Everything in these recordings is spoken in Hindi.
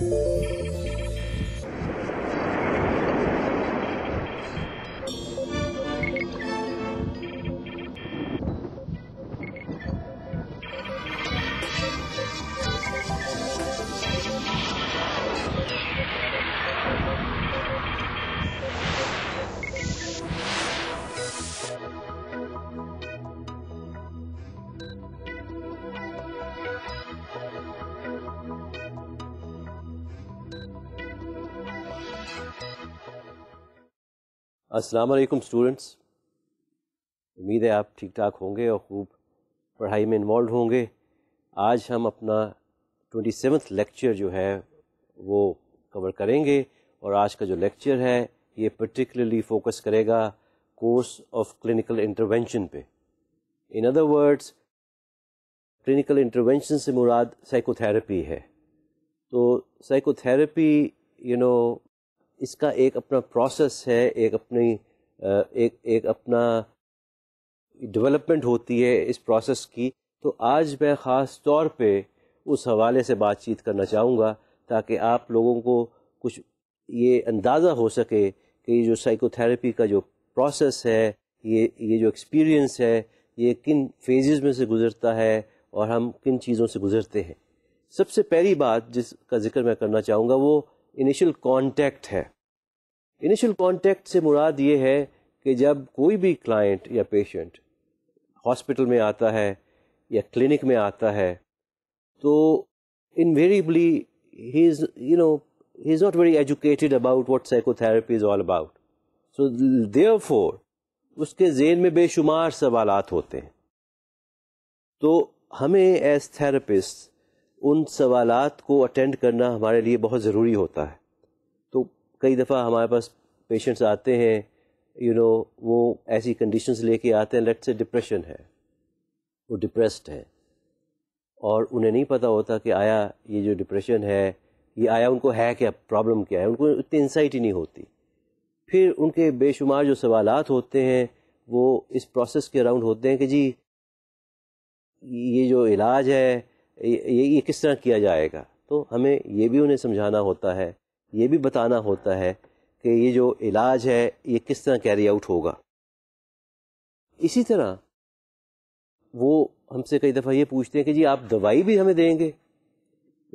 Música अस्सलाम वालेकुम स्टूडेंट्स उम्मीद है आप ठीक ठाक होंगे और खूब पढ़ाई में इन्वॉल्व होंगे आज हम अपना ट्वेंटी सेवन्थ लेक्चर जो है वो कवर करेंगे और आज का जो लेक्चर है ये पर्टिकुलरली फोकस करेगा कोर्स ऑफ क्लिनिकल इंटरवेंशन पे in other words clinical intervention से मुराद साइकोथेरेपी है तो साइकोथेरेपी यू नो इसका एक अपना प्रोसेस है एक अपनी एक एक अपना डेवलपमेंट होती है इस प्रोसेस की तो आज मैं ख़ास तौर पे उस हवाले से बातचीत करना चाहूँगा ताकि आप लोगों को कुछ ये अंदाज़ा हो सके कि ये जो साइकोथेरेपी का जो प्रोसेस है ये ये जो एक्सपीरियंस है ये किन फेजेस में से गुज़रता है और हम किन चीज़ों से गुज़रते हैं सबसे पहली बात जिसका जिक्र मैं करना चाहूँगा वो इनिशियल कांटेक्ट है इनिशियल कांटेक्ट से मुराद ये है कि जब कोई भी क्लाइंट या पेशेंट हॉस्पिटल में आता है या क्लिनिक में आता है तो invariably he is you know he is not very educated about what psychotherapy is all about so therefore उसके जेन में बेशुमार सवाल होते हैं तो हमें एज थेरेपिस्ट उन सवालात को अटेंड करना हमारे लिए बहुत ज़रूरी होता है तो कई दफ़ा हमारे पास पेशेंट्स आते हैं यू you नो know, वो ऐसी कंडीशंस लेके आते हैं लेट से डिप्रेशन है वो डिप्रेस्ड हैं और उन्हें नहीं पता होता कि आया ये जो डिप्रेशन है ये आया उनको है क्या प्रॉब्लम क्या है उनको इतनी इंसाइट ही नहीं होती फिर उनके बेशुमार जो सवाल होते हैं वो इस प्रोसेस के अराउंड होते हैं कि जी ये जो इलाज है ये ये किस तरह किया जाएगा तो हमें ये भी उन्हें समझाना होता है ये भी बताना होता है कि ये जो इलाज है ये किस तरह कैरी आउट होगा इसी तरह वो हमसे कई दफ़ा ये पूछते हैं कि जी आप दवाई भी हमें देंगे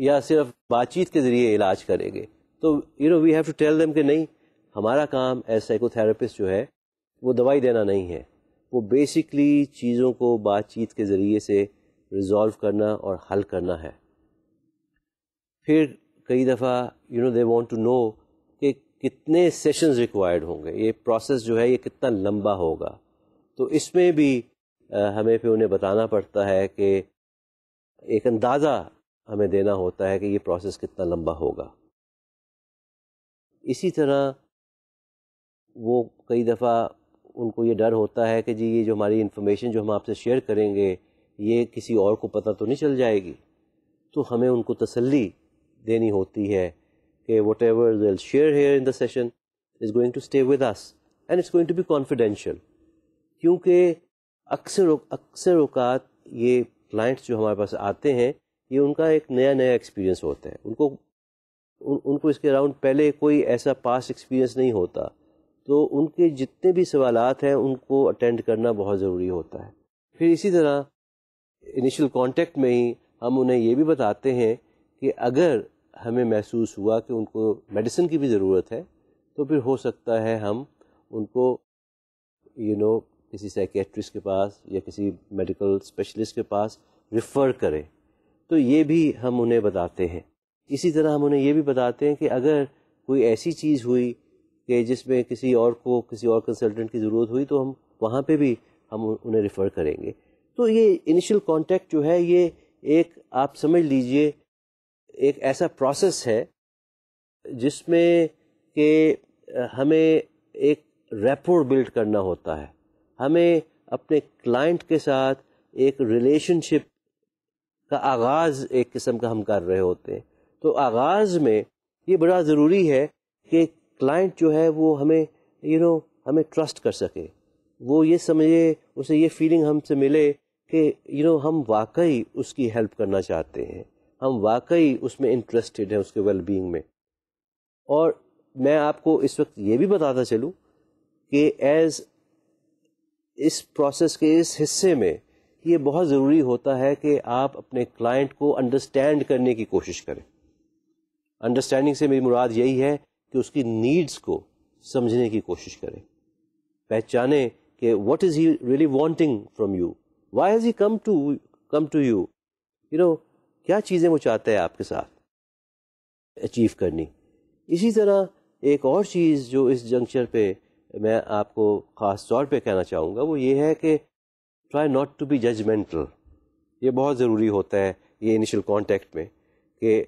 या सिर्फ बातचीत के ज़रिए इलाज करेंगे तो you know we have to tell them कि नहीं हमारा काम एज साइकोथेरापिस्ट जो है वो दवाई देना नहीं है वो बेसिकली चीज़ों को बातचीत के ज़रिए से रिज़ॉल्व करना और हल करना है फिर कई दफ़ा you know they want to know कि कितने सेशंस रिक्वायर्ड होंगे ये प्रोसेस जो है ये कितना लंबा होगा तो इसमें भी हमें फिर उन्हें बताना पड़ता है कि एक अंदाज़ा हमें देना होता है कि ये प्रोसेस कितना लंबा होगा इसी तरह वो कई दफ़ा उनको ये डर होता है कि जी ये जो हमारी इन्फॉर्मेशन जो हम आपसे शेयर करेंगे ये किसी और को पता तो नहीं चल जाएगी तो हमें उनको तसल्ली देनी होती है कि whatever will share here in the session is going to stay with us and it's going to be confidential क्योंकि अक्सर अक्सर अवकात ये क्लाइंट्स जो हमारे पास आते हैं ये उनका एक नया नया एक्सपीरियंस होता है उनको उन, उनको इसके अराउंड पहले कोई ऐसा पास एक्सपीरियंस नहीं होता तो उनके जितने भी सवाल हैं उनको अटेंड करना बहुत ज़रूरी होता है फिर इसी तरह इनिशियल कांटेक्ट में ही हम उन्हें ये भी बताते हैं कि अगर हमें महसूस हुआ कि उनको मेडिसिन की भी ज़रूरत है तो फिर हो सकता है हम उनको यू you नो know, किसी साइकेट्रिस्ट के पास या किसी मेडिकल स्पेशलिस्ट के पास रिफ़र करें तो ये भी हम उन्हें बताते हैं इसी तरह हम उन्हें ये भी बताते हैं कि अगर कोई ऐसी चीज़ हुई कि जिसमें किसी और को किसी और कंसल्टेंट की ज़रूरत हुई तो हम वहाँ पे भी हम उन्हें रिफ़र करेंगे तो ये इनिशियल कॉन्टेक्ट जो है ये एक आप समझ लीजिए एक ऐसा प्रोसेस है जिसमें के हमें एक रेपोर बिल्ड करना होता है हमें अपने क्लाइंट के साथ एक रिलेशनशिप का आगाज़ एक किस्म का हम कर रहे होते हैं तो आगाज़ में ये बड़ा ज़रूरी है कि क्लाइंट जो है वो हमें यू you नो know, हमें ट्रस्ट कर सके वो ये समझे उसे ये फीलिंग हमसे मिले कि यू नो हम वाकई उसकी हेल्प करना चाहते हैं हम वाकई उसमें इंटरेस्टेड हैं उसके वेलबींग में और मैं आपको इस वक्त ये भी बताता चलूँ कि एज इस प्रोसेस के इस हिस्से में ये बहुत ज़रूरी होता है कि आप अपने क्लाइंट को अंडरस्टैंड करने की कोशिश करें अंडरस्टैंडिंग से मेरी मुराद यही है कि उसकी नीड्स को समझने की कोशिश करें पहचाने कि what is he really wanting from you why has he come to come to you you know क्या चीज़ें वो चाहता है आपके साथ अचीव करनी इसी तरह एक और चीज़ जो इस जंक्चर पे मैं आपको ख़ास तौर पे कहना चाहूँगा वो ये है कि try not to be judgmental ये बहुत ज़रूरी होता है ये इनिशियल कॉन्टेक्ट में कि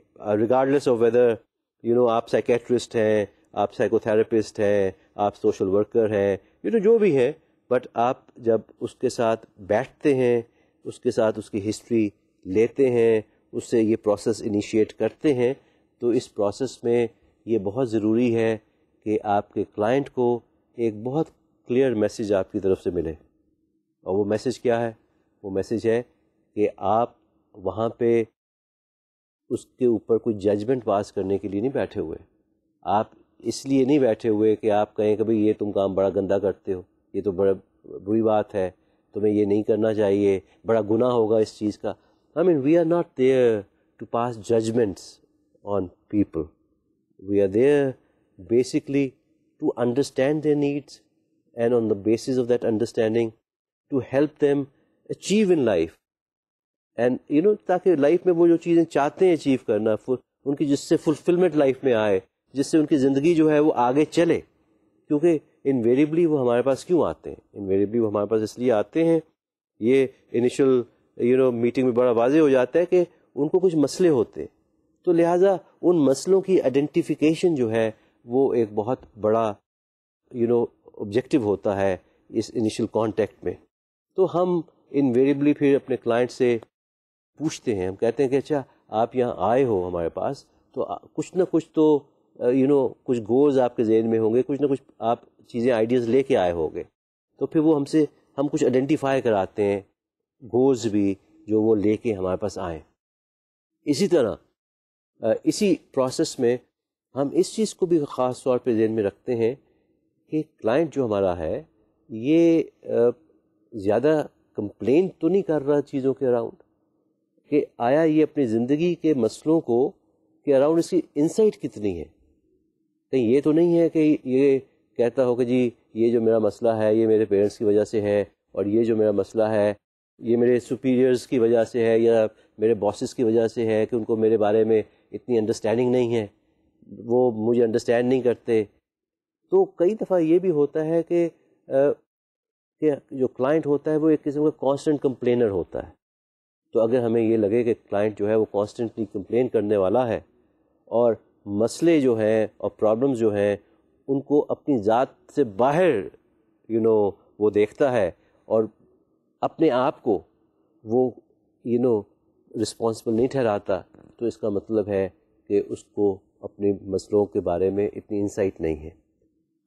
regardless of whether you know आप साइकेट्रिस्ट हैं आप साइकोथेरापिस्ट हैं आप सोशल वर्कर हैं यू नो जो भी हैं बट आप जब उसके साथ बैठते हैं उसके साथ उसकी हिस्ट्री लेते हैं उससे ये प्रोसेस इनिशिएट करते हैं तो इस प्रोसेस में ये बहुत ज़रूरी है कि आपके क्लाइंट को एक बहुत क्लियर मैसेज आपकी तरफ से मिले और वो मैसेज क्या है वो मैसेज है कि आप वहाँ पे उसके ऊपर कोई जजमेंट पास करने के लिए नहीं बैठे हुए आप इसलिए नहीं बैठे हुए कि आप कहें कभी ये तुम काम बड़ा गंदा करते हो ये तो बड़ा बुरी बात है तुम्हें ये नहीं करना चाहिए बड़ा गुना होगा इस चीज़ का I mean we are not there to pass judgments on people we are there basically to understand their needs and on the basis of that understanding to help them achieve in life and you know ताकि लाइफ में वो जो चीज़ें चाहते हैं अचीव करना उनकी जिससे फुलफिलमेंट लाइफ में आए जिससे उनकी ज़िंदगी जो है वो आगे चले क्योंकि इनवेरिबली वो हमारे पास क्यों आते हैं इनवेरिबली वो हमारे पास इसलिए आते हैं ये इनिशियल यू नो मीटिंग में बड़ा वाजे हो जाता है कि उनको कुछ मसले होते तो लिहाजा उन मसलों की आइडेंटिफिकेशन जो है वो एक बहुत बड़ा यू नो ऑब्जेक्टिव होता है इस इनिशियल कॉन्टेक्ट में तो हम इनवेरिबली फिर अपने क्लाइंट से पूछते हैं हम कहते हैं कि अच्छा आप यहाँ आए हो हमारे पास तो कुछ ना कुछ तो यू नो कुछ गोल्स आपके जहन में होंगे कुछ ना कुछ आप चीज़ें आइडियाज़ लेके आए होंगे तो फिर वो हमसे हम कुछ आइडेंटिफाई कराते हैं गोल्स भी जो वो लेके हमारे पास आए इसी तरह इसी प्रोसेस में हम इस चीज़ को भी ख़ास तौर पर जहन में रखते हैं कि क्लाइंट जो हमारा है ये ज़्यादा कंप्लेन तो नहीं कर रहा चीज़ों के अराउंड कि आया ये अपनी ज़िंदगी के मसलों को के अराउंड इसकी इंसाइट कितनी है कहीं ये तो नहीं है कि ये कहता हो कि जी ये जो मेरा मसला है ये मेरे पेरेंट्स की वजह से है और ये जो मेरा मसला है ये मेरे सुपीरियर्स की वजह से है या मेरे बॉसेस की वजह से है कि उनको मेरे बारे में इतनी अंडरस्टैंडिंग नहीं है वो मुझे अंडरस्टैंड नहीं करते तो कई दफ़ा ये भी होता है कि कि जो क्लाइंट होता है वो एक किस्म का कांस्टेंट कंप्लेनर होता है तो अगर हमें ये लगे कि क्लाइंट जो है वो कांस्टेंटली कंप्लेन करने वाला है और मसले जो हैं और प्रॉब्लम्स जो हैं उनको अपनी ज़ात से बाहर यू you नो know, वो देखता है और अपने आप को वो यू नो रिस्पॉन्सिबल नहीं ठहराता तो इसका मतलब है कि उसको अपने मसलों के बारे में इतनी इंसाइट नहीं है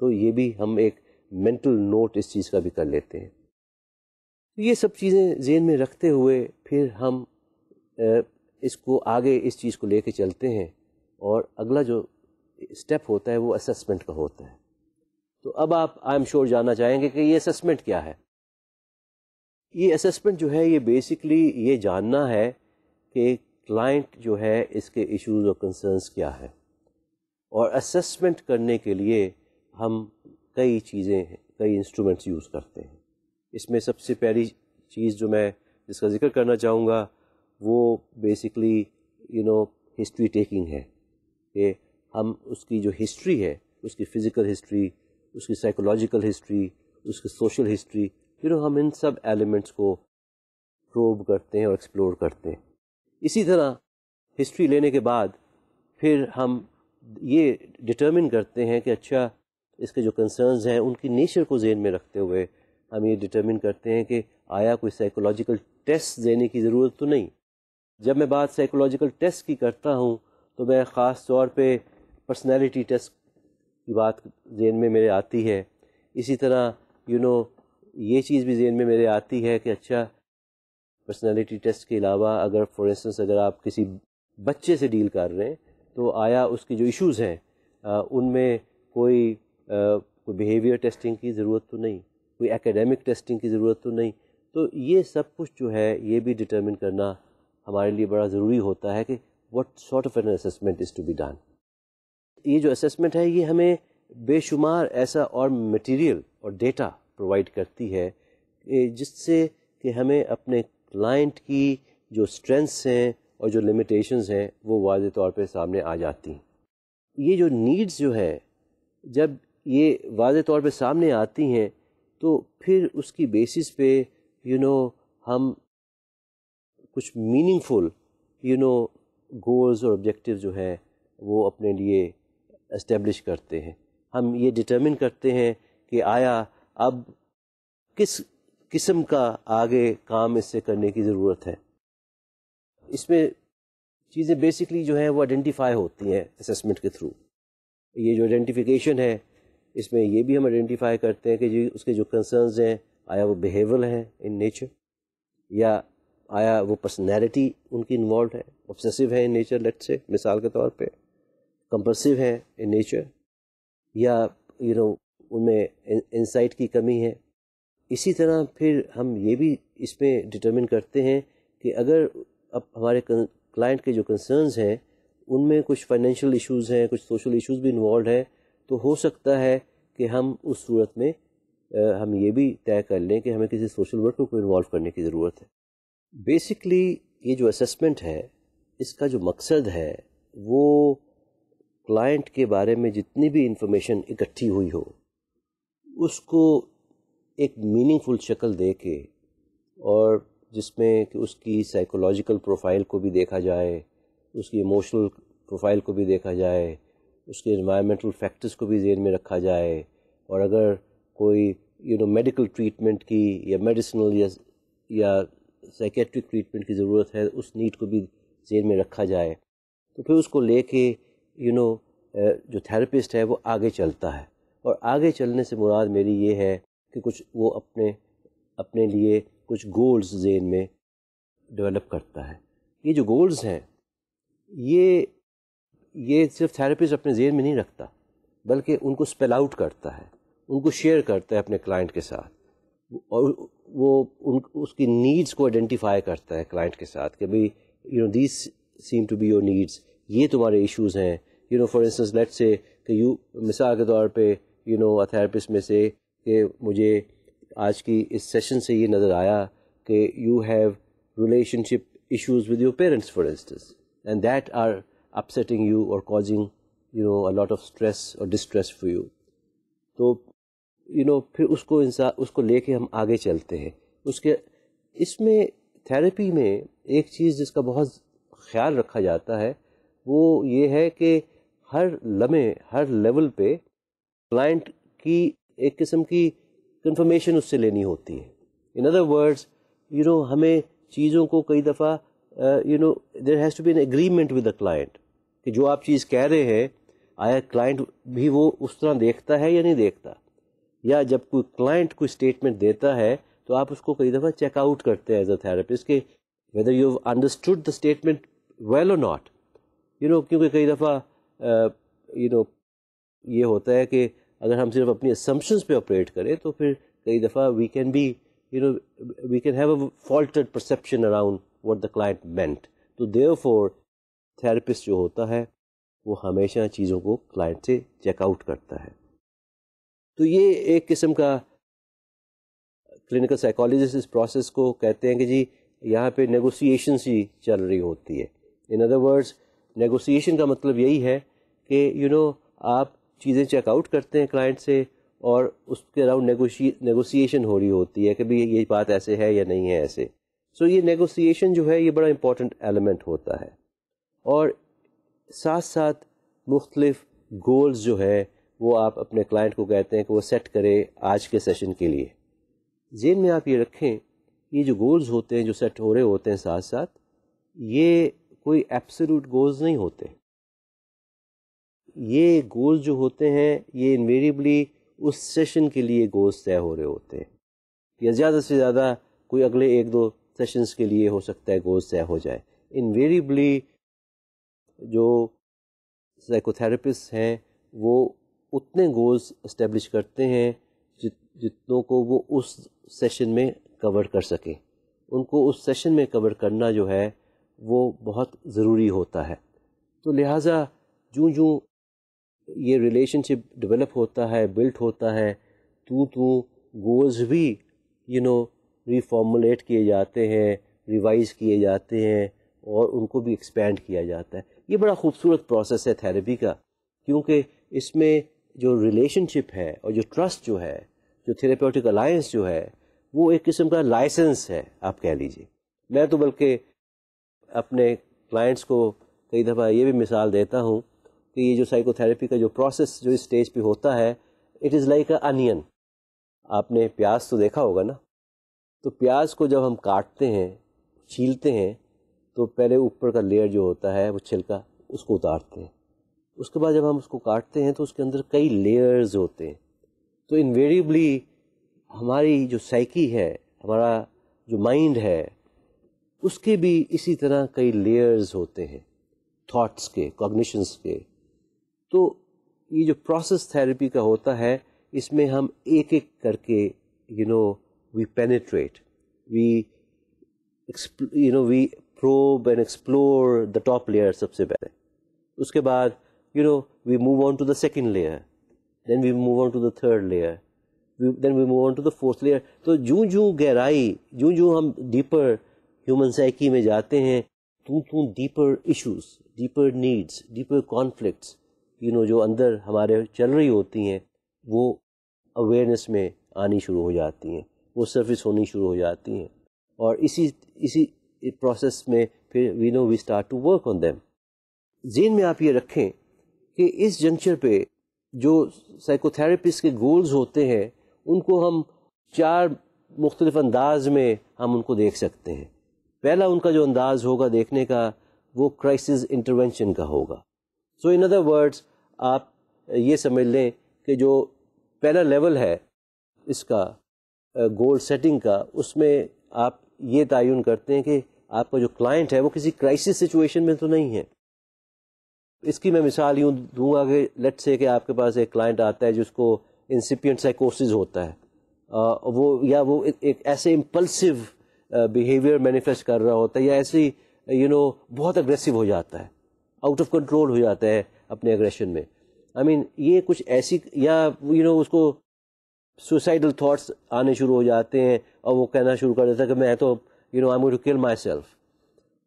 तो ये भी हम एक मेंटल नोट इस चीज़ का भी कर लेते हैं तो ये सब चीज़ें जेन में रखते हुए फिर हम इसको आगे इस चीज़ को लेके चलते हैं और अगला जो स्टेप होता है वो असेसमेंट का होता है तो अब आप आई एम श्योर जानना चाहेंगे कि ये असेसमेंट क्या है ये असेसमेंट जो है ये बेसिकली ये जानना है कि क्लाइंट जो है इसके इश्यूज और कंसर्न्स क्या है और असेसमेंट करने के लिए हम कई चीज़ें कई इंस्ट्रूमेंट्स यूज़ करते हैं इसमें सबसे पहली चीज़ जो मैं जिसका जिक्र करना चाहूँगा वो basically you know history taking है कि हम उसकी जो हिस्ट्री है उसकी फ़िज़िकल हिस्ट्री उसकी साइकोलॉजिकल हिस्ट्री उसकी सोशल हिस्ट्री फिर हम इन सब एलिमेंट्स को प्रोब करते हैं और एक्सप्लोर करते हैं इसी तरह हिस्ट्री लेने के बाद फिर हम ये डिटर्मिन करते हैं कि अच्छा इसके जो कंसर्न्स हैं उनकी नेचर को जेन में रखते हुए हम ये डिटर्मिन करते हैं कि आया कोई साइकोलॉजिकल टेस्ट देने की ज़रूरत तो नहीं जब मैं बात साइकोलॉजिकल टेस्ट की करता हूँ तो मैं ख़ास तौर पे पर्सनालिटी टेस्ट की बात जेन में मेरे आती है इसी तरह यू you नो know, ये चीज़ भी जेन में मेरे आती है कि अच्छा पर्सनालिटी टेस्ट के अलावा अगर फॉर इंस्टेंस अगर आप किसी बच्चे से डील कर रहे हैं तो आया उसके जो इश्यूज हैं उनमें कोई कोई बिहेवियर टेस्टिंग की ज़रूरत तो नहीं कोई एकेडमिक टेस्टिंग की ज़रूरत तो नहीं तो ये सब कुछ जो है ये भी डिटर्मिन करना हमारे लिए बड़ा ज़रूरी होता है कि what sort of an assessment is to be done ये जो असेसमेंट है ये हमें बेशुमार ऐसा और मटीरियल और डेटा प्रोवाइड करती है जिससे कि हमें अपने क्लाइंट की जो स्ट्रेंथ्स हैं और जो लिमिटेशन हैं वो वाज तौर पर सामने आ जाती हैं ये जो नीड्स जो है जब ये वाज तौर पर सामने आती हैं तो फिर उसकी बेसिस पे यू you नो know, हम कुछ मीनिंगफुल यू नो गोल्स और ऑब्जेक्टिव जो हैं वो अपने लिए इस्टेब्लिश करते हैं हम ये डिटर्मिन करते हैं कि आया अब किस किस्म का आगे काम इससे करने की ज़रूरत है इसमें चीज़ें बेसिकली जो है वो आइडेंटिफाई होती हैं असमेंट के थ्रू ये जो आइडेंटिफिकेशन है इसमें ये भी हम आइडेंटिफाई करते हैं कि जी उसके जो कंसर्न्स हैं आया वो बिहेवियल हैं इन नेचर या आया वो पर्सनैलिटी उनकी इन्वॉल्व है ऑब्सेसिव है इन नेचर लेट से मिसाल के तौर पे कंपल्सिव है इन नेचर या यू नो उनमें इंसाइट की कमी है इसी तरह फिर हम ये भी इसमें डिटरमिन करते हैं कि अगर अब हमारे क्लाइंट के जो कंसर्नस हैं उनमें कुछ फाइनेंशियल इशूज़ हैं कुछ सोशल इश्यूज भी इन्वॉल्व हैं तो हो सकता है कि हम उस सूरत में हम ये भी तय कर लें कि हमें किसी सोशल वर्कर को इन्वॉल्व करने की ज़रूरत है बेसिकली ये जो असेसमेंट है इसका जो मकसद है वो क्लाइंट के बारे में जितनी भी इन्फॉर्मेशन इकट्ठी हुई हो उसको एक मीनिंगफुल शक्ल दे के और जिसमें कि उसकी साइकोलॉजिकल प्रोफाइल को भी देखा जाए उसकी इमोशनल प्रोफाइल को भी देखा जाए उसके इन्वायरमेंटल फैक्टर्स को भी जेन में रखा जाए और अगर कोई यू नो मेडिकल ट्रीटमेंट की या मेडिसिनल या या साइकेट्रिक ट्रीटमेंट की ज़रूरत है उस नीड को भी जेन में रखा जाए तो फिर उसको ले कर यू नो जो थेरेपिस्ट है वो आगे चलता है और आगे चलने से मुराद मेरी ये है कि कुछ वो अपने अपने लिए कुछ गोल्स जेन में डेवलप करता है ये जो गोल्स हैं ये ये सिर्फ थेरेपिस्ट अपने जेन में नहीं रखता बल्कि उनको स्पेल आउट करता है उनको शेयर करता है अपने क्लाइंट के साथ और वो उन उसकी नीड्स को आइडेंटिफाई करता है क्लाइंट के साथ कि भाई you know this seem to be your needs ये तुम्हारे इश्यूज हैं you know for instance let say that you मिसाल के तौर पे यू नो थेरेपिस्ट में से कि मुझे आज की इस सेशन से ये नज़र आया कि you have relationship issues with your parents for instance and that are upsetting you और causing you know a lot of stress और डिस्ट्रेस फॉर यू तो यू नो फिर उसको इंसान उसको ले लेके हम आगे चलते हैं उसके इसमें थेरेपी में एक चीज़ जिसका बहुत ख्याल रखा जाता है वो ये है कि हर लम्हे हर लेवल पे क्लाइंट की एक किस्म की कंफर्मेशन उससे लेनी होती है in other words you know हमें चीज़ों को कई दफ़ा you know there has to be an agreement with the client कि जो आप चीज़ कह रहे हैं आया क्लाइंट भी वो उस तरह देखता है या नहीं देखता या जब कोई क्लाइंट कोई स्टेटमेंट देता है तो आप उसको कई दफ़ा चेकआउट करते हैं एज अ थेरेपिस्ट के whether you understood the statement well और नॉट यू नो क्योंकि कई दफ़ा यू नो ये होता है कि अगर हम सिर्फ अपनी असम्पन्स पे ऑपरेट करें तो फिर कई दफ़ा we can be you know we can have a faulted perception around what the client meant तो देव फॉर थेरेपिस्ट जो होता है वो हमेशा चीज़ों को क्लाइंट से चेकआउट करता है तो ये एक किस्म का क्लिनिकल साइकोलॉजिस्ट इस प्रोसेस को कहते हैं कि जी यहाँ पे नेगोशिएशन ही चल रही होती है इन अदर वर्ड्स नेगोशिएशन का मतलब यही है कि यू you नो know, आप चीज़ें चेकआउट करते हैं क्लाइंट से और उसके अराउंड नेगोशिएशन हो रही होती है कि भाई ये बात ऐसे है या नहीं है ऐसे सो so, ये नेगोशिएशन जो है ये बड़ा इम्पॉर्टेंट एलिमेंट होता है और साथ साथ मुख्तलिफ गोल्स जो है वो आप अपने क्लाइंट को कहते हैं कि वो सेट करे आज के सेशन के लिए जेन में आप ये रखें ये जो गोल्स होते हैं जो सेट हो रहे होते हैं साथ साथ ये कोई एब्सोल्यूट गोल्स नहीं होते ये गोल्स जो होते हैं ये इनवेरिबली उस सेशन के लिए गोल्स तय हो रहे होते हैं या ज़्यादा से ज़्यादा कोई अगले एक दो सेशंस के लिए हो सकता है गोल्स तय हो जाए इनवेरिबली जो साइकोथेरेपिस्ट हैं वो उतने गोल्स इस्टेब्लिश करते हैं जित जितनों को वो उस सेशन में कवर कर सकें उनको उस सेशन में कवर करना जो है वो बहुत ज़रूरी होता है तो लिहाजा जो जो ये रिलेशनशिप डेवलप होता है बिल्ट होता है तो तू गोल्स भी यू नो रिफॉर्मुलेट किए जाते हैं रिवाइज किए जाते हैं और उनको भी एक्सपेंड किया जाता है ये बड़ा खूबसूरत प्रोसेस है थेरेपी का क्योंकि इसमें जो रिलेशनशिप है और जो ट्रस्ट जो है जो थेरेप्यूटिक अलायंस जो है वो एक किस्म का लाइसेंस है आप कह लीजिए मैं तो बल्कि अपने क्लाइंट्स को कई दफ़ा ये भी मिसाल देता हूँ कि ये जो साइकोथेरेपी का जो प्रोसेस जो इस स्टेज पे होता है it is like a onion आपने प्याज तो देखा होगा ना तो प्याज को जब हम काटते हैं छीलते हैं तो पहले ऊपर का लेयर जो होता है वो छिलका उसको उतारते हैं उसके बाद जब हम उसको काटते हैं तो उसके अंदर कई लेयर्स होते हैं तो इनवेरिएबली हमारी जो साइकी है हमारा जो माइंड है उसके भी इसी तरह कई लेयर्स होते हैं थॉट्स के कॉग्निशंस के तो ये जो प्रोसेस थेरेपी का होता है इसमें हम एक एक करके you know we penetrate we you know we probe and explore the top layer सबसे पहले उसके बाद you know, we move on to the second layer, then we move on to the third layer, we, then we move on to the fourth layer. तो जू जू गहराई जू जू हम डीपर ह्यूमन साइकी में जाते हैं to to deeper issues deeper needs deeper conflicts you know जो अंदर हमारे चल रही होती हैं वो अवेयरनेस में आनी शुरू हो जाती हैं वो सर्विस होनी शुरू हो जाती हैं और इसी इसी प्रोसेस में फिर we know we start to work on them जेन में आप ये रखें कि इस जंक्चर पे जो साइकोथेरेपिस्ट के गोल्स होते हैं उनको हम चार मुख्तलिफ अंदाज में हम उनको देख सकते हैं पहला उनका जो अंदाज होगा देखने का वो क्राइसिस इंटरवेंशन का होगा सो इन अदर वर्ड्स आप ये समझ लें कि जो पहला लेवल है इसका गोल सेटिंग का उसमें आप ये तयन करते हैं कि आपका जो क्लाइंट है वो किसी क्राइसिस सिचुएशन में तो नहीं है इसकी मैं मिसाल यूँ दूंगा कि लेट से कि आपके पास एक क्लाइंट आता है जिसको इंसिपियंट साइकोसिस होता है आ, वो या वो एक, एक ऐसे इम्पल्सिव बिहेवियर मैनिफेस्ट कर रहा होता है या ऐसी यू नो बहुत अग्रेसिव हो जाता है आउट ऑफ कंट्रोल हो जाता है अपने एग्रेशन में आई I मीन mean, ये कुछ ऐसी या यू you नो know, उसको सुसाइडल थाट्स आने शुरू हो जाते हैं और वो कहना शुरू कर देता है कि मैं तो you know I to kill myself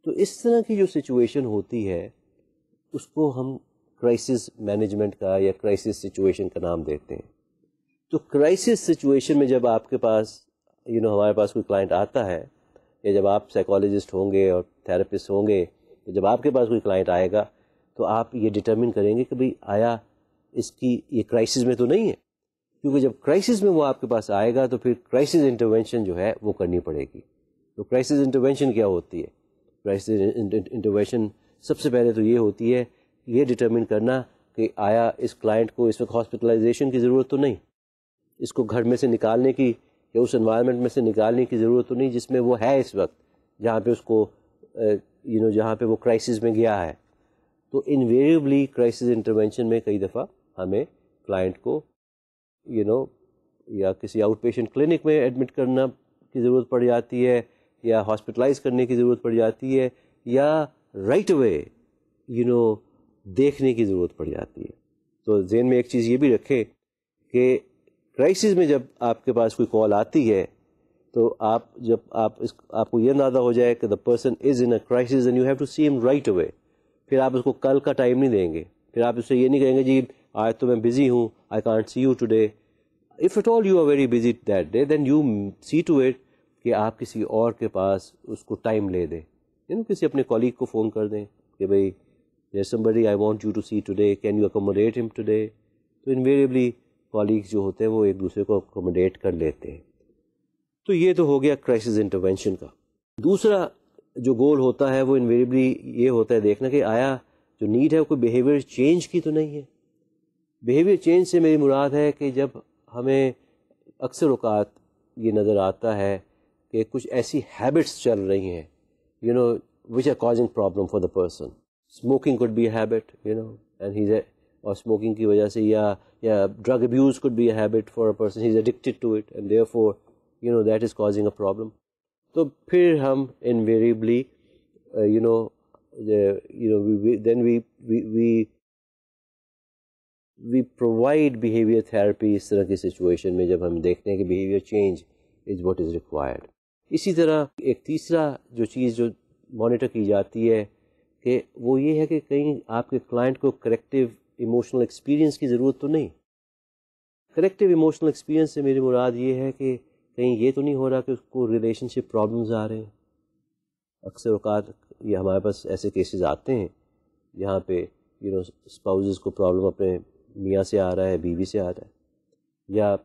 तो इस तरह की जो सिचुएशन होती है उसको हम क्राइसिस मैनेजमेंट का या क्राइसिस सिचुएशन का नाम देते हैं तो क्राइसिस सिचुएशन में जब आपके पास यू you नो know, हमारे पास कोई क्लाइंट आता है या जब आप साइकोलॉजिस्ट होंगे और थेरेपिस्ट होंगे तो जब आपके पास कोई क्लाइंट आएगा तो आप ये डिटर्मिन करेंगे कि भाई आया इसकी ये क्राइसिस में तो नहीं है क्योंकि जब क्राइसिस में वो आपके पास आएगा तो फिर क्राइसिस इंटरवेंशन जो है वो करनी पड़ेगी तो क्राइसिस इंटरवेंशन क्या होती है क्राइसिस इंटरवेंशन सबसे पहले तो ये होती है ये डिटर्मिन करना कि आया इस क्लाइंट को इस वक्त हॉस्पिटलाइजेशन की ज़रूरत तो नहीं इसको घर में से निकालने की या उस इन्वायरमेंट में से निकालने की ज़रूरत तो नहीं जिसमें वो है इस वक्त जहाँ पे उसको यू नो जहाँ पे वो क्राइसिस में गया है तो इनवेरिएबली क्राइसिस इंटरवेंशन में कई दफ़ा हमें क्लाइंट को यू नो या किसी आउट पेशेंट क्लिनिक में एडमिट करना की ज़रूरत पड़ जाती है या हॉस्पिटलाइज करने की ज़रूरत पड़ जाती है या राइट वे यू नो देखने की ज़रूरत पड़ जाती है तो जेन में एक चीज़ ये भी रखें कि क्राइसिस में जब आपके पास कोई कॉल आती है तो आप जब आप इस आपको यह अंदाज़ा हो जाए कि the person is in a crisis and you have to see him right away फिर आप उसको कल का टाइम नहीं देंगे फिर आप उससे ये नहीं कहेंगे जी आज तो मैं बिज़ी हूँ I can't see you today if at all you are very busy that day then you see to it कि आप किसी और के पास उसको टाइम ले दें यू नो किसी अपने कॉलीग को फ़ोन कर दें कि भाई there somebody I want you to see today can you accommodate him today तो इनवेरिएबली कॉलीग्स जो होते हैं वो एक दूसरे को अकोमोडेट कर लेते हैं तो ये तो हो गया क्राइसिस इंटरवेंशन का दूसरा जो गोल होता है वो इन्वेरेबली ये होता है देखना कि आया जो नीड है कोई बिहेवियर चेंज की तो नहीं है बिहेवियर चेंज से मेरी मुराद है कि जब हमें अक्सर अवकात ये नज़र आता है कि कुछ ऐसी हैबिट्स चल रही हैं you know, which are causing problem for the person. Smoking could be a habit, you know, and he's a, or smoking ki wajah se, yeah, yeah, drug abuse could be a habit for a person, he's addicted to it, and therefore, you know, that is causing a problem. तो फिर हम invariably you know you know then we we we provide behaviour therapy इस तरह की सिचुएशन में जब हम देखते हैं कि behaviour change is what is required इसी तरह एक तीसरा जो चीज़ जो मॉनिटर की जाती है कि वो ये है कि कहीं आपके क्लाइंट को करेक्टिव इमोशनल एक्सपीरियंस की ज़रूरत तो नहीं करेक्टिव इमोशनल एक्सपीरियंस से मेरी मुराद ये है कि कहीं ये तो नहीं हो रहा कि उसको रिलेशनशिप प्रॉब्लम्स आ रहे हैं अक्सर अवकात ये हमारे पास ऐसे केसेस आते हैं जहाँ पे यू नो स्पाउजेस को प्रॉब्लम अपने मियाँ से आ रहा है बीवी से आ रहा है या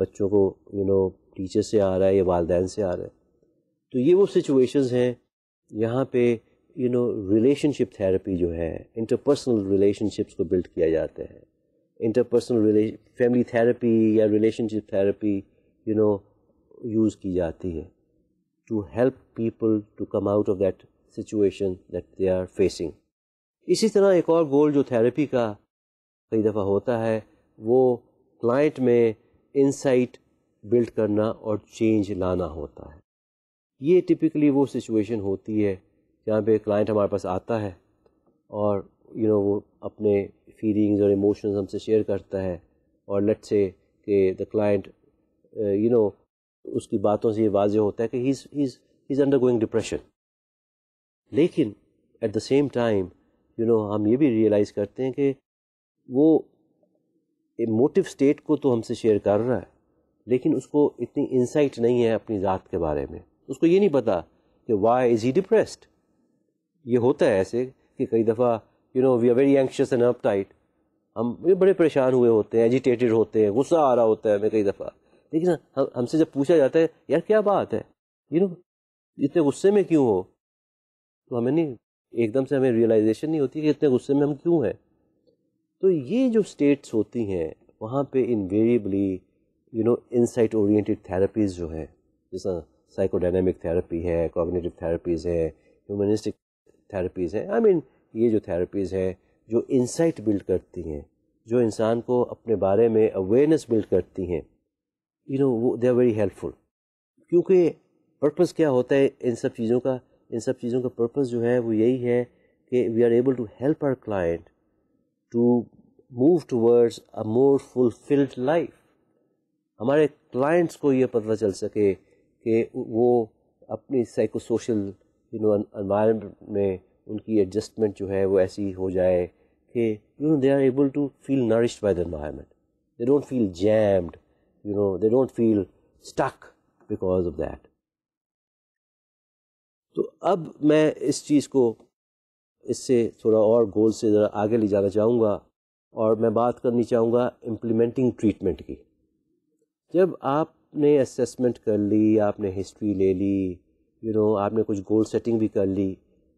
बच्चों को यू नो टीचर से आ रहा है या वालदेन से आ रहा है तो ये वो सिचुएशन हैं यहाँ पे यू नो रिलेशनशिप थेरेपी जो है इंटरपर्सनल रिलेशनशिप्स को बिल्ड किया जाता है इंटरपर्सनल फैमिली थेरेपी या relationship therapy you know use की जाती है to help people to come out of that situation that they are facing इसी तरह एक और गोल जो थेरेपी का कई दफ़ा होता है वो क्लाइंट में इंसाइट बिल्ड करना और चेंज लाना होता है ये टिपिकली वो सिचुएशन होती है जहाँ पे क्लाइंट हमारे पास आता है और यू you नो know, वो अपने फीलिंग्स और इमोशंस हमसे शेयर करता है और लेट से कि द क्लाइंट यू नो उसकी बातों से ये वाजह होता है कि he is is undergoing depression लेकिन at the same time you know हम ये भी रियलाइज़ करते हैं कि वो मोटिव स्टेट को तो हमसे शेयर कर रहा है लेकिन उसको इतनी इंसाइट नहीं है अपनी ज़ात के बारे में उसको ये नहीं पता कि वाई इज़ ही डिप्रेस्ड ये होता है ऐसे कि कई दफ़ा you know we are very anxious and uptight हम बड़े परेशान हुए होते हैं एजिटेटेड होते हैं गुस्सा आ रहा होता है हमें कई दफ़ा लेकिन हम हमसे जब पूछा जाता है यार क्या बात है यू नो इतने गुस्से में क्यों हो तो हमें नहीं एकदम से हमें रियलाइजेशन नहीं होती कि इतने गुस्से में हम क्यों हैं तो ये जो स्टेट्स होती हैं वहाँ पे invariably you know insight oriented therapies जो हैं जैसा साइकोडाइनमिक थेरेपी है कॉग्निटिव थेरेपीज़ हैं ह्यूमनिस्टिक थेरेपीज़ हैं आई मीन ये जो थेरेपीज़ हैं जो इंसाइट बिल्ड करती हैं जो इंसान को अपने बारे में अवेयरनेस बिल्ड करती हैं यू नो वो दे आर वेरी हेल्पफुल क्योंकि पर्पज़ क्या होता है इन सब चीज़ों का इन सब चीज़ों का पर्पज़ जो है वो यही है कि we are able to help our client to move towards a more fulfilled life हमारे क्लाइंट्स को ये पता चल सके कि वो अपनी psychosocial you know environment में उनकी एडजस्टमेंट जो है वो ऐसी हो जाए कि you know they are able to feel nourished by the environment they don't feel jammed you know they don't feel stuck because of that तो अब मैं इस चीज़ को इससे थोड़ा और गोल से ज़रा आगे ले जाना चाहूँगा और मैं बात करनी चाहूँगा इम्प्लीमेंटिंग ट्रीटमेंट की जब आपने असेसमेंट कर ली आपने हिस्ट्री ले ली यू you नो know, आपने कुछ गोल सेटिंग भी कर ली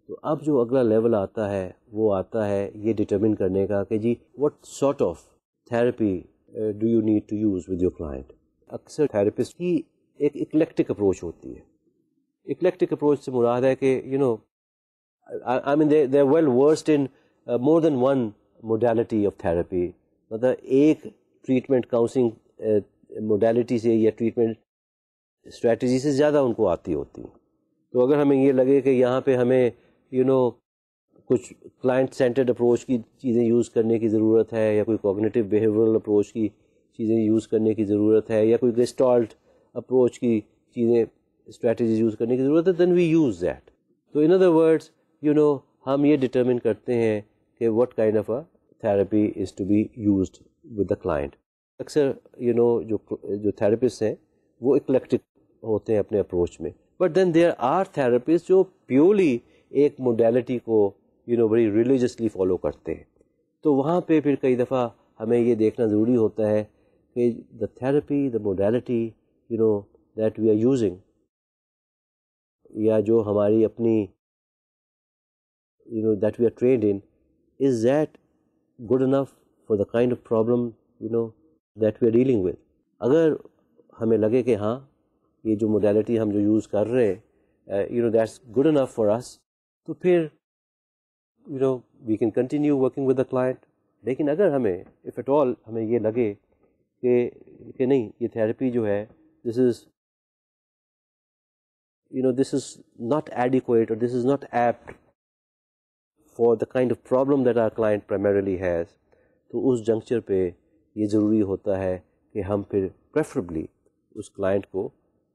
तो अब जो अगला लेवल आता है वो आता है ये डिटरमिन करने का कि जी what sort of therapy do you need to use with your client अक्सर थेरेपिस्ट की एक इकलेक्टिक अप्रोच होती है इकलेक्टिक अप्रोच से मुराद है कि you know I mean they well versed in more than one modality of therapy मतलब एक ट्रीटमेंट काउंसलिंग मोडेलिटी से या ट्रीटमेंट स्ट्रेटजी से ज़्यादा उनको आती होती हैं तो अगर हमें ये लगे कि यहाँ पे हमें यू you नो know, कुछ क्लाइंट सेंटर्ड अप्रोच की चीज़ें यूज़ करने की ज़रूरत है या कोई कोगनेटिव बिहेवियरल अप्रोच की चीज़ें यूज़ करने की ज़रूरत है या कोई गेस्टॉल्ट अप्रोच की चीज़ें स्ट्रैटेजीज यूज़ करने की ज़रूरत है दैन वी यूज़ दैट तो in other words you know हम ये डिटर्मिन करते हैं कि what kind of a therapy is to be use with the client अक्सर यू नो जो जो थेरेपिस्ट हैं वो इकलेक्टिक होते हैं अपने अप्रोच में but then there are therapist जो प्योरली एक मोडेलिटी को यू नो बड़ी रिलीजसली फॉलो करते हैं तो वहाँ पे फिर कई दफ़ा हमें ये देखना ज़रूरी होता है कि the therapy the modality you know that we are using या जो हमारी अपनी you know that we are trained in is that good enough for the kind of problem you know that we are dealing with अगर हमें लगे कि हाँ ये जो मोडेलिटी हम जो यूज़ कर रहे हैं you know that's good enough for us तो फिर you know we can continue working with the client लेकिन अगर हमें इफ़ एट ऑल हमें ये लगे कि कि नहीं ये थेरेपी जो है this is you know this is not adequate or this is not apt for the kind of problem that our client primarily has तो उस juncture पे ये ज़रूरी होता है कि हम फिर प्रेफरेबली उस क्लाइंट को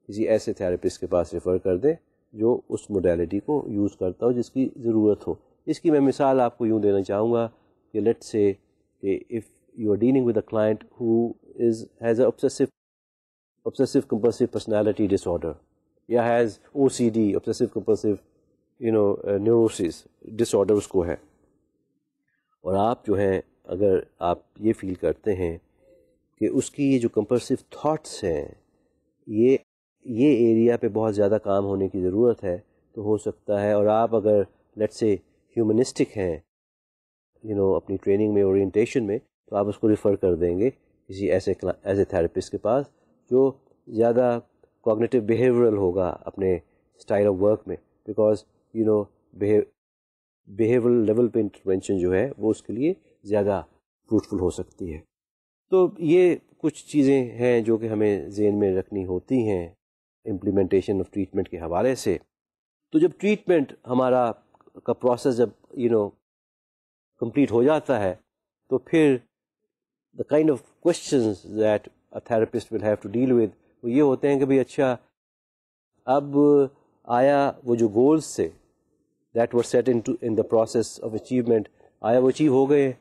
किसी ऐसे थेरेपिस्ट के पास रेफ़र कर दें जो उस मोडेलिटी को यूज़ करता हो जिसकी ज़रूरत हो इसकी मैं मिसाल आपको यूँ देना चाहूँगा कि let say if you are dealing with a client who is has a obsessive compulsive personality disorder या has O C D obsessive compulsive you know neurosis disorder उसको है और आप जो हैं अगर आप ये फील करते हैं कि उसकी ये जो कंपल्सिव थाट्स हैं ये ये एरिया पे बहुत ज़्यादा काम होने की ज़रूरत है तो हो सकता है और आप अगर लेट से ह्यूमनिस्टिक हैं यू नो अपनी ट्रेनिंग में ओरिएंटेशन में तो आप उसको रिफ़र कर देंगे किसी ऐसे ऐसे थेरेपिस्ट के पास जो ज़्यादा कॉग्निटिव बिहेवियरल होगा अपने स्टाइल ऑफ वर्क में because you know behavioural level पे इंटरवेंशन जो है वो उसके लिए ज़्यादा फ्रूटफुल हो सकती है तो ये कुछ चीज़ें हैं जो कि हमें जेन में रखनी होती हैं इम्प्लीमेंटेशन ऑफ ट्रीटमेंट के हवाले से तो जब ट्रीटमेंट हमारा का प्रोसेस जब यू नो कंप्लीट हो जाता है तो फिर the kind of question that a therapist will have to deal with वो ये होते हैं कि भाई अच्छा अब आया वो जो गोल्स थे that were set in to in the process of achievement आया वो अचीव हो गए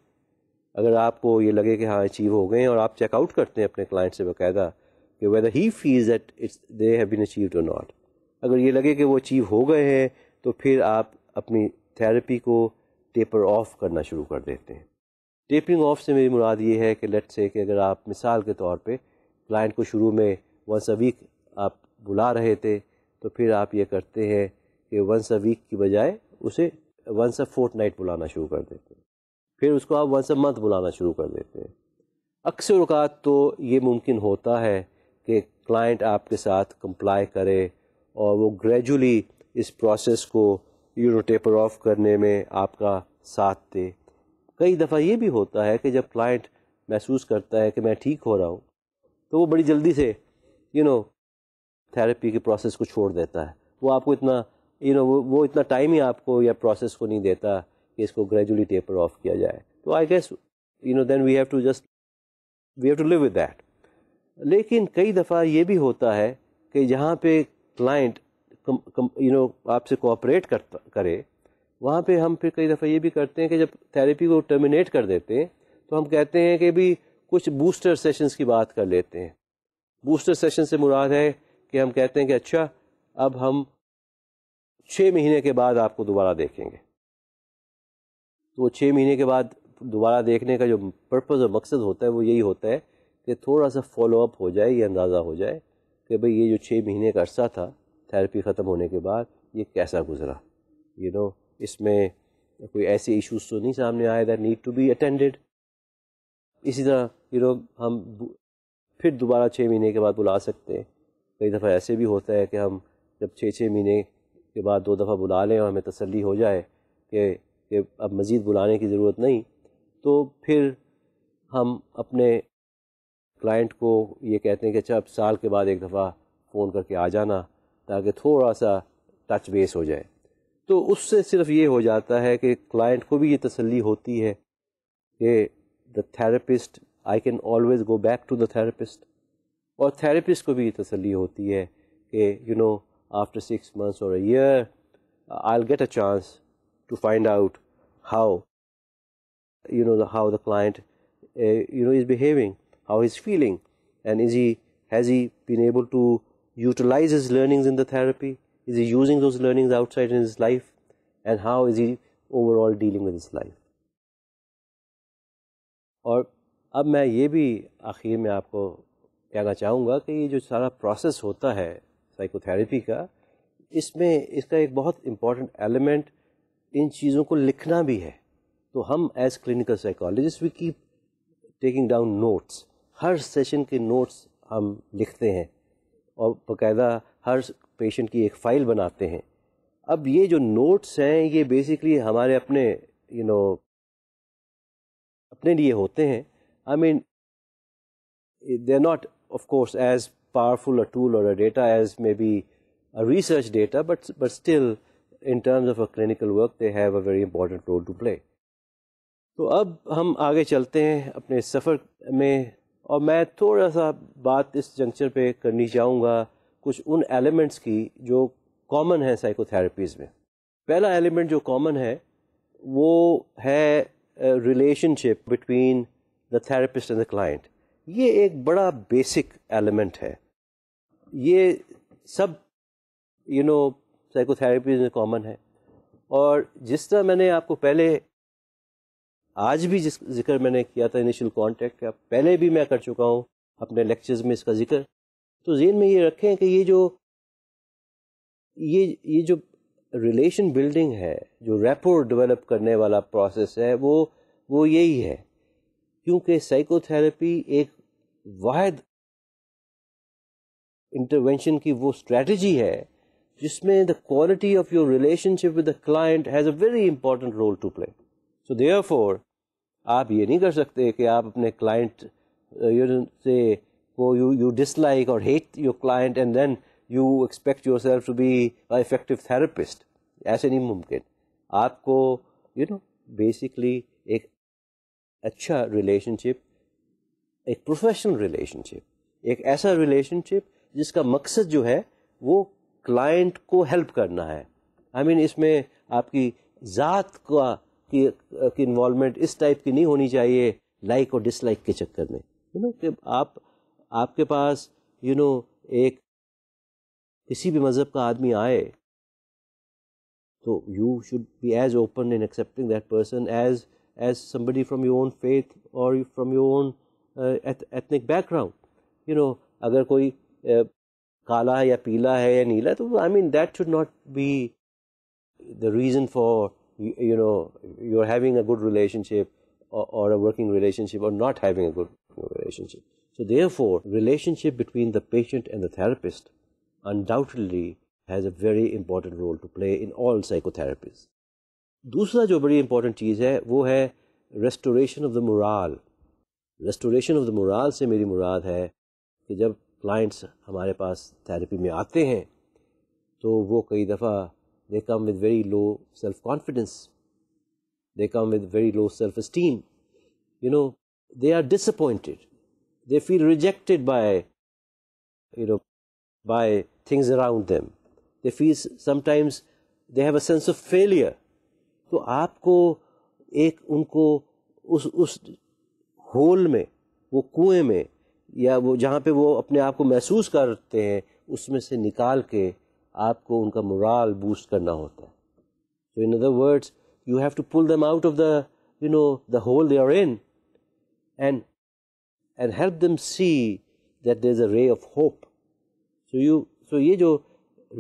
अगर आपको ये लगे कि हाँ अचीव हो गए और आप चेकआउट करते हैं अपने क्लाइंट से बाकायदा कि whether he feels that it's they have been achieve और नॉट अगर ये लगे कि वो अचीव हो गए हैं तो फिर आप अपनी थेरेपी को टेपर ऑफ करना शुरू कर देते हैं टेपरिंग ऑफ से मेरी मुराद ये है कि लेट से कि अगर आप मिसाल के तौर पर क्लाइंट को शुरू में वंस अ वीक आप बुला रहे थे तो फिर आप ये करते हैं कि वंस अ वीक की बजाय उसे वंस अ फोर्थ नाइट बुलाना शुरू कर देते हैं फिर उसको आप वंस मंथ बुलाना शुरू कर देते हैं अक्सर अकात तो ये मुमकिन होता है कि क्लाइंट आपके साथ कंप्लाई करे और वो ग्रेजुअली इस प्रोसेस को यू नो टेपर ऑफ करने में आपका साथ दे कई दफ़ा ये भी होता है कि जब क्लाइंट महसूस करता है कि मैं ठीक हो रहा हूँ तो वो बड़ी जल्दी से यू नो थेरेपी के प्रोसेस को छोड़ देता है वो आपको इतना यू नो वो वो इतना टाइम ही आपको या प्रोसेस को नहीं देता कि इसको ग्रेजुअली टेपर ऑफ किया जाए तो I guess you know then we have to just we have to live with that लेकिन कई दफ़ा ये भी होता है कि जहाँ पे क्लाइंट यू नो आपसे कोऑपरेट करता करे वहाँ पे हम फिर कई दफ़ा ये भी करते हैं कि जब थेरेपी को टर्मिनेट कर देते हैं तो हम कहते हैं कि भी कुछ बूस्टर सेशंस की बात कर लेते हैं बूस्टर सेशन से मुराद है कि हम कहते हैं कि अच्छा अब हम छः महीने के बाद आपको दोबारा देखेंगे तो वो छः महीने के बाद दोबारा देखने का जो पर्पज़ और मकसद होता है वो यही होता है कि थोड़ा सा फॉलो अप हो जाए या अंदाज़ा हो जाए कि भाई ये जो छः महीने का अर्सा था थेरेपी ख़त्म होने के बाद ये कैसा गुजरा यू नो इसमें कोई ऐसे इशूज़ तो नहीं सामने आए that need to be attended इसी तरह यू you नो हम फिर दोबारा छः महीने के बाद बुला सकते हैं कई दफ़ा ऐसे भी होता है कि हम जब छः छः महीने के बाद दो दफ़ा बुला लें और हमें तसल्ली हो जाए कि कि अब मज़ीद बुलाने की ज़रूरत नहीं तो फिर हम अपने क्लाइंट को ये कहते हैं कि अच्छा अब साल के बाद एक दफ़ा फ़ोन करके आ जाना ताकि थोड़ा सा टच बेस हो जाए तो उससे सिर्फ ये हो जाता है कि क्लाइंट को भी ये तसल्ली होती है कि the therapist I can always go back to the therapist और थेरेपिस्ट को भी ये तसल्ली होती है कि you know after six months और a year I get a chance to find out how you know the, how the client uh, you know is behaving how he's feeling and is he has he been able to utilize his learnings in the therapy is he using those learnings outside in his life and how is he overall dealing with his life or अब मैं ये भी आखिर में आपको कहना चाहूँगा कि ये जो सारा प्रोसेस होता है साइकोथेरेपी का इसमें इसका एक बहुत इम्पॉर्टेंट एलिमेंट इन चीज़ों को लिखना भी है तो हम as clinical psychologist we keep taking down notes हर सेशन के नोट्स हम लिखते हैं और बाकायदा हर पेशेंट की एक फ़ाइल बनाते हैं अब ये जो नोट्स हैं ये बेसिकली हमारे अपने यू you नो know, अपने लिए होते हैं I mean they are not of course as powerful a tool a data as may be a research data, but but still in terms of a clinical work they have a very important role to play तो अब हम आगे चलते हैं अपने सफ़र में और मैं थोड़ा सा बात इस जंक्चर पे करनी चाहूँगा कुछ उन एलिमेंट्स की जो कॉमन है साइकोथेरेपीज़ में पहला एलिमेंट जो कॉमन है वो है relationship between the therapist and the client ये एक बड़ा बेसिक एलिमेंट है ये सब you you know know, psychotherapies में कॉमन है और जिस तरह मैंने आपको पहले आज भी जिस जिक्र मैंने किया था इनिशियल कॉन्टेक्ट का पहले भी मैं कर चुका हूँ अपने लेक्चर्स में इसका जिक्र तो जेन में ये रखें कि ये जो ये ये जो रिलेशन बिल्डिंग है जो रेपोर डेवलप करने वाला प्रोसेस है वो वो यही है क्योंकि साइकोथेरेपी एक वाद इंटरवेंशन की वो स्ट्रेटजी है जिसमें the quality of your relationship with the client has a very important role to play so there आप ये नहीं कर सकते कि आप अपने क्लाइंट से को यू यू डिसलाइक और hate your client and then you expect yourself to be effective therapist ऐसे नहीं मुमकिन आपको यू नो बेसिकली एक अच्छा रिलेशनशिप एक प्रोफेशनल रिलेशनशिप एक ऐसा रिलेशनशिप जिसका मकसद जो है वो क्लाइंट को हेल्प करना है आई I मीन mean, इसमें आपकी ज़ात का की इन्वॉल्वमेंट इस टाइप की नहीं होनी चाहिए लाइक और डिसलाइक के चक्कर में यू नो कि आप आपके पास यू you नो know, एक किसी भी मज़हब का आदमी आए तो you should be as open in accepting that person as as somebody from your own faith और from your own ethnic background you know अगर कोई uh, काला है या पीला है या नीला तो I mean that should not be the reason for you know you are having a good relationship और अ वर्किंग रिलेशनशिप और not having a good relationship so therefore relationship between the patient and the therapist undoubtedly has a very important role to play in all psychotherapist दूसरा जो बड़ी इंपॉर्टेंट चीज़ है वो है restoration of the morale restoration of the morale से मेरी मुराद है कि जब क्लाइंट्स हमारे पास थेरेपी में आते हैं तो वो कई दफ़ा they come with very low self confidence they come with very low self esteem you know they are disappointed they feel rejected by you know, by things around them. They feel sometimes they have a sense of failure. तो आपको एक उनको उस उस होल में वो कुएं में या वो जहाँ पे वो अपने आप को महसूस करते हैं उसमें से निकाल के आपको उनका मोराल बूस्ट करना होता है so in other words you have to pull them out of the you know the hole they are in and and help them see that there is a ray of hope so you so ये जो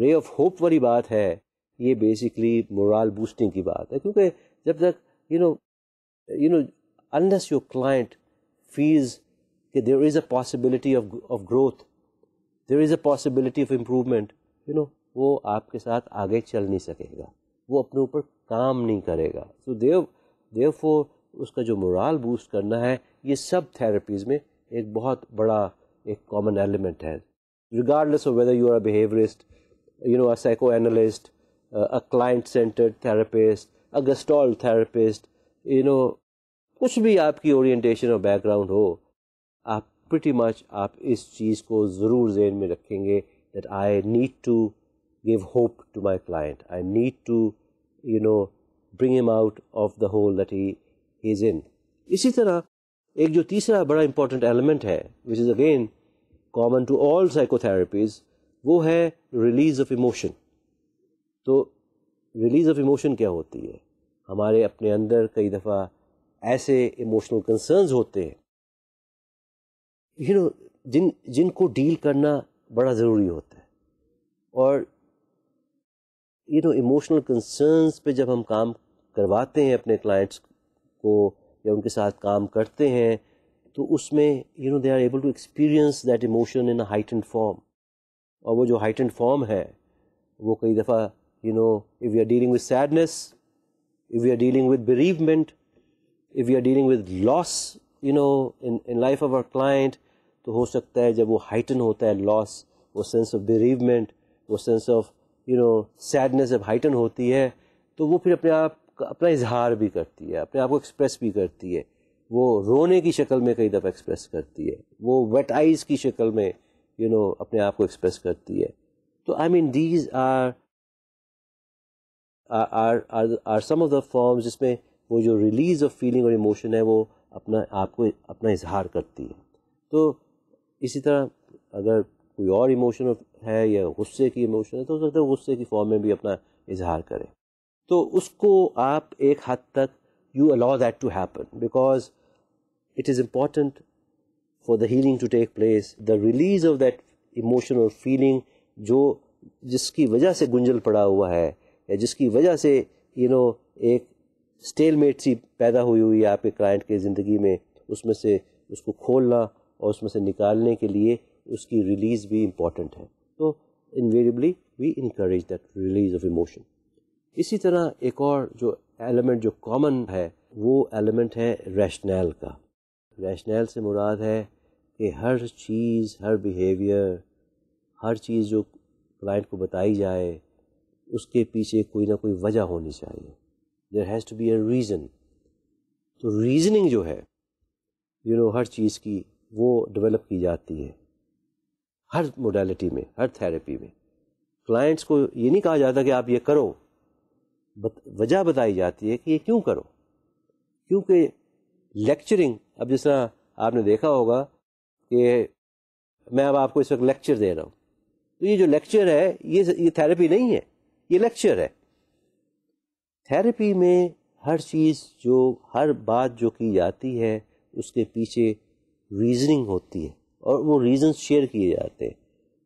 रे ऑफ होप वाली बात है ये बेसिकली मोराल बूस्टिंग की बात है क्योंकि जब तक you know you know unless your client feels कि there is a possibility of of growth there is a possibility of improvement you know वो आपके साथ आगे चल नहीं सकेगा वो अपने ऊपर काम नहीं करेगा तो देव देव उसका जो मोराल बूस्ट करना है ये सब थेरेपीज़ में एक बहुत बड़ा एक कॉमन एलिमेंट है regardless of whether you are a behaviorist, you know, a psychoanalyst, uh, a client-centered therapist, a gestalt therapist, you know, कुछ भी आपकी ओरिएंटेशन और बैकग्राउंड हो pretty मच आप इस चीज़ को ज़रूर जेन में रखेंगे that I need to give hope to my client I need to you know bring am out of the whole that he is in इसी तरह एक जो तीसरा बड़ा इंपॉर्टेंट एलिमेंट है which is again common to all साइकोथेरापीज वो है रिलीज ऑफ इमोशन तो रिलीज ऑफ इमोशन क्या होती है हमारे अपने अंदर कई दफ़ा ऐसे इमोशनल कंसर्नस होते हैं यू नो जिन जिनको डील करना बड़ा ज़रूरी होता है और यू नो इमोशनल कंसर्न्स पे जब हम काम करवाते हैं अपने क्लाइंट्स को या उनके साथ काम करते हैं तो उसमें you know they are able to experience that emotion in heightened form और वो जो हाइट एंड फॉर्म है वो कई दफ़ा you know if we are dealing with sadness if we are dealing with bereavement if we are dealing with loss you know in in life of our client तो हो सकता है जब वो हाइटन होता है लॉस वो सेंस ऑफ बिरीवमेंट वो sense of you know sadness जब हाइटन होती है तो वो फिर अपने आप अपना इजहार भी करती है अपने आप को एक्सप्रेस भी करती है वो रोने की शक्ल में कई दफ़ा एक्सप्रेस करती है वो वेट आइज़ की शक्ल में यू you नो know, अपने आप को एक्सप्रेस करती है तो I mean these are are are some of the forms जिसमें वो जो रिलीज ऑफ फीलिंग और इमोशन है वो अपना आपको अपना इजहार करती है तो इसी तरह अगर कोई और इमोशन है या गुस्से की इमोशन है तो हो सकता है गुस्से की फॉर्म में भी अपना इजहार करें तो उसको आप एक हद तक you allow that to happen because it is important for the healing to take place the release of that emotion और फीलिंग जो जिसकी वजह से गुंजल पड़ा हुआ है या जिसकी वजह से यू you नो know, एक स्टेल स्टेलमेट सी पैदा हुई हुई है आपके क्लाइंट के ज़िंदगी में उसमें से उसको खोलना और उसमें से निकालने के लिए उसकी रिलीज़ भी इम्पॉर्टेंट है तो invariably we increase that release of emotion इसी तरह एक और जो एलिमेंट जो कॉमन है वो एलिमेंट है रैशनैल का रैशनल से मुराद है कि हर चीज़ हर बिहेवियर हर चीज़ जो क्लाइंट को बताई जाए उसके पीछे कोई ना कोई वजह होनी चाहिए there has to be a reason तो रीज़निंग जो है यू you नो know, हर चीज़ की वो डेवलप की जाती है हर मोडलिटी में हर थेरेपी में क्लाइंट्स को ये नहीं कहा जाता कि आप ये करो बत, वजह बताई जाती है कि ये क्यों करो क्योंकि लेक्चरिंग अब जिस तरह आपने देखा होगा कि मैं अब आपको इस वक्त लेक्चर दे रहा हूँ तो ये जो लेक्चर है ये ये थेरेपी नहीं है ये लेक्चर है थेरेपी में हर चीज़ जो हर बात जो की जाती है उसके पीछे रीजनिंग होती है और वो रीज़न शेयर किए जाते हैं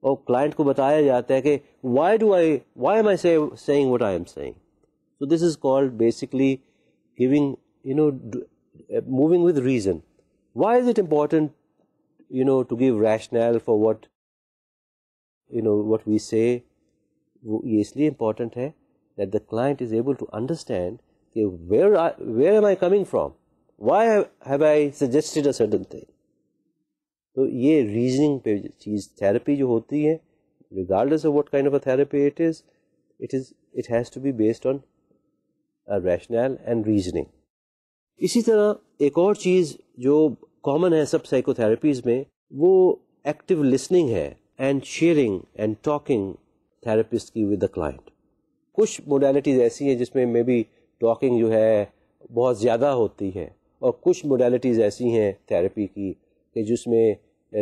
और क्लाइंट को बताया जाता है कि why do I why am I saying what I am saying so this is called basically giving you know moving with reason why is it important you know to give rationale for what no what we say say ये इसलिए इम्पॉर्टेंट है that the client is able to understand where, I, where am I coming from? Why have I suggested a certain thing? So, this reasoning is therapy, jo hoti hai, regardless of what kind of a therapy it is, it, is, it has to be based on a rationale and reasoning. اسی طرح ایک اور چیز جو کامن ہے سب سائیکو تھراپیز میں وہ active listening and sharing, and talking, talking therapist کی with the client. कुछ मोडालिटीज़ ऐसी हैं जिसमें मे बी टॉकिंग जो है बहुत ज़्यादा होती है और कुछ मोडालिटीज़ ऐसी हैं थेरेपी की कि जिसमें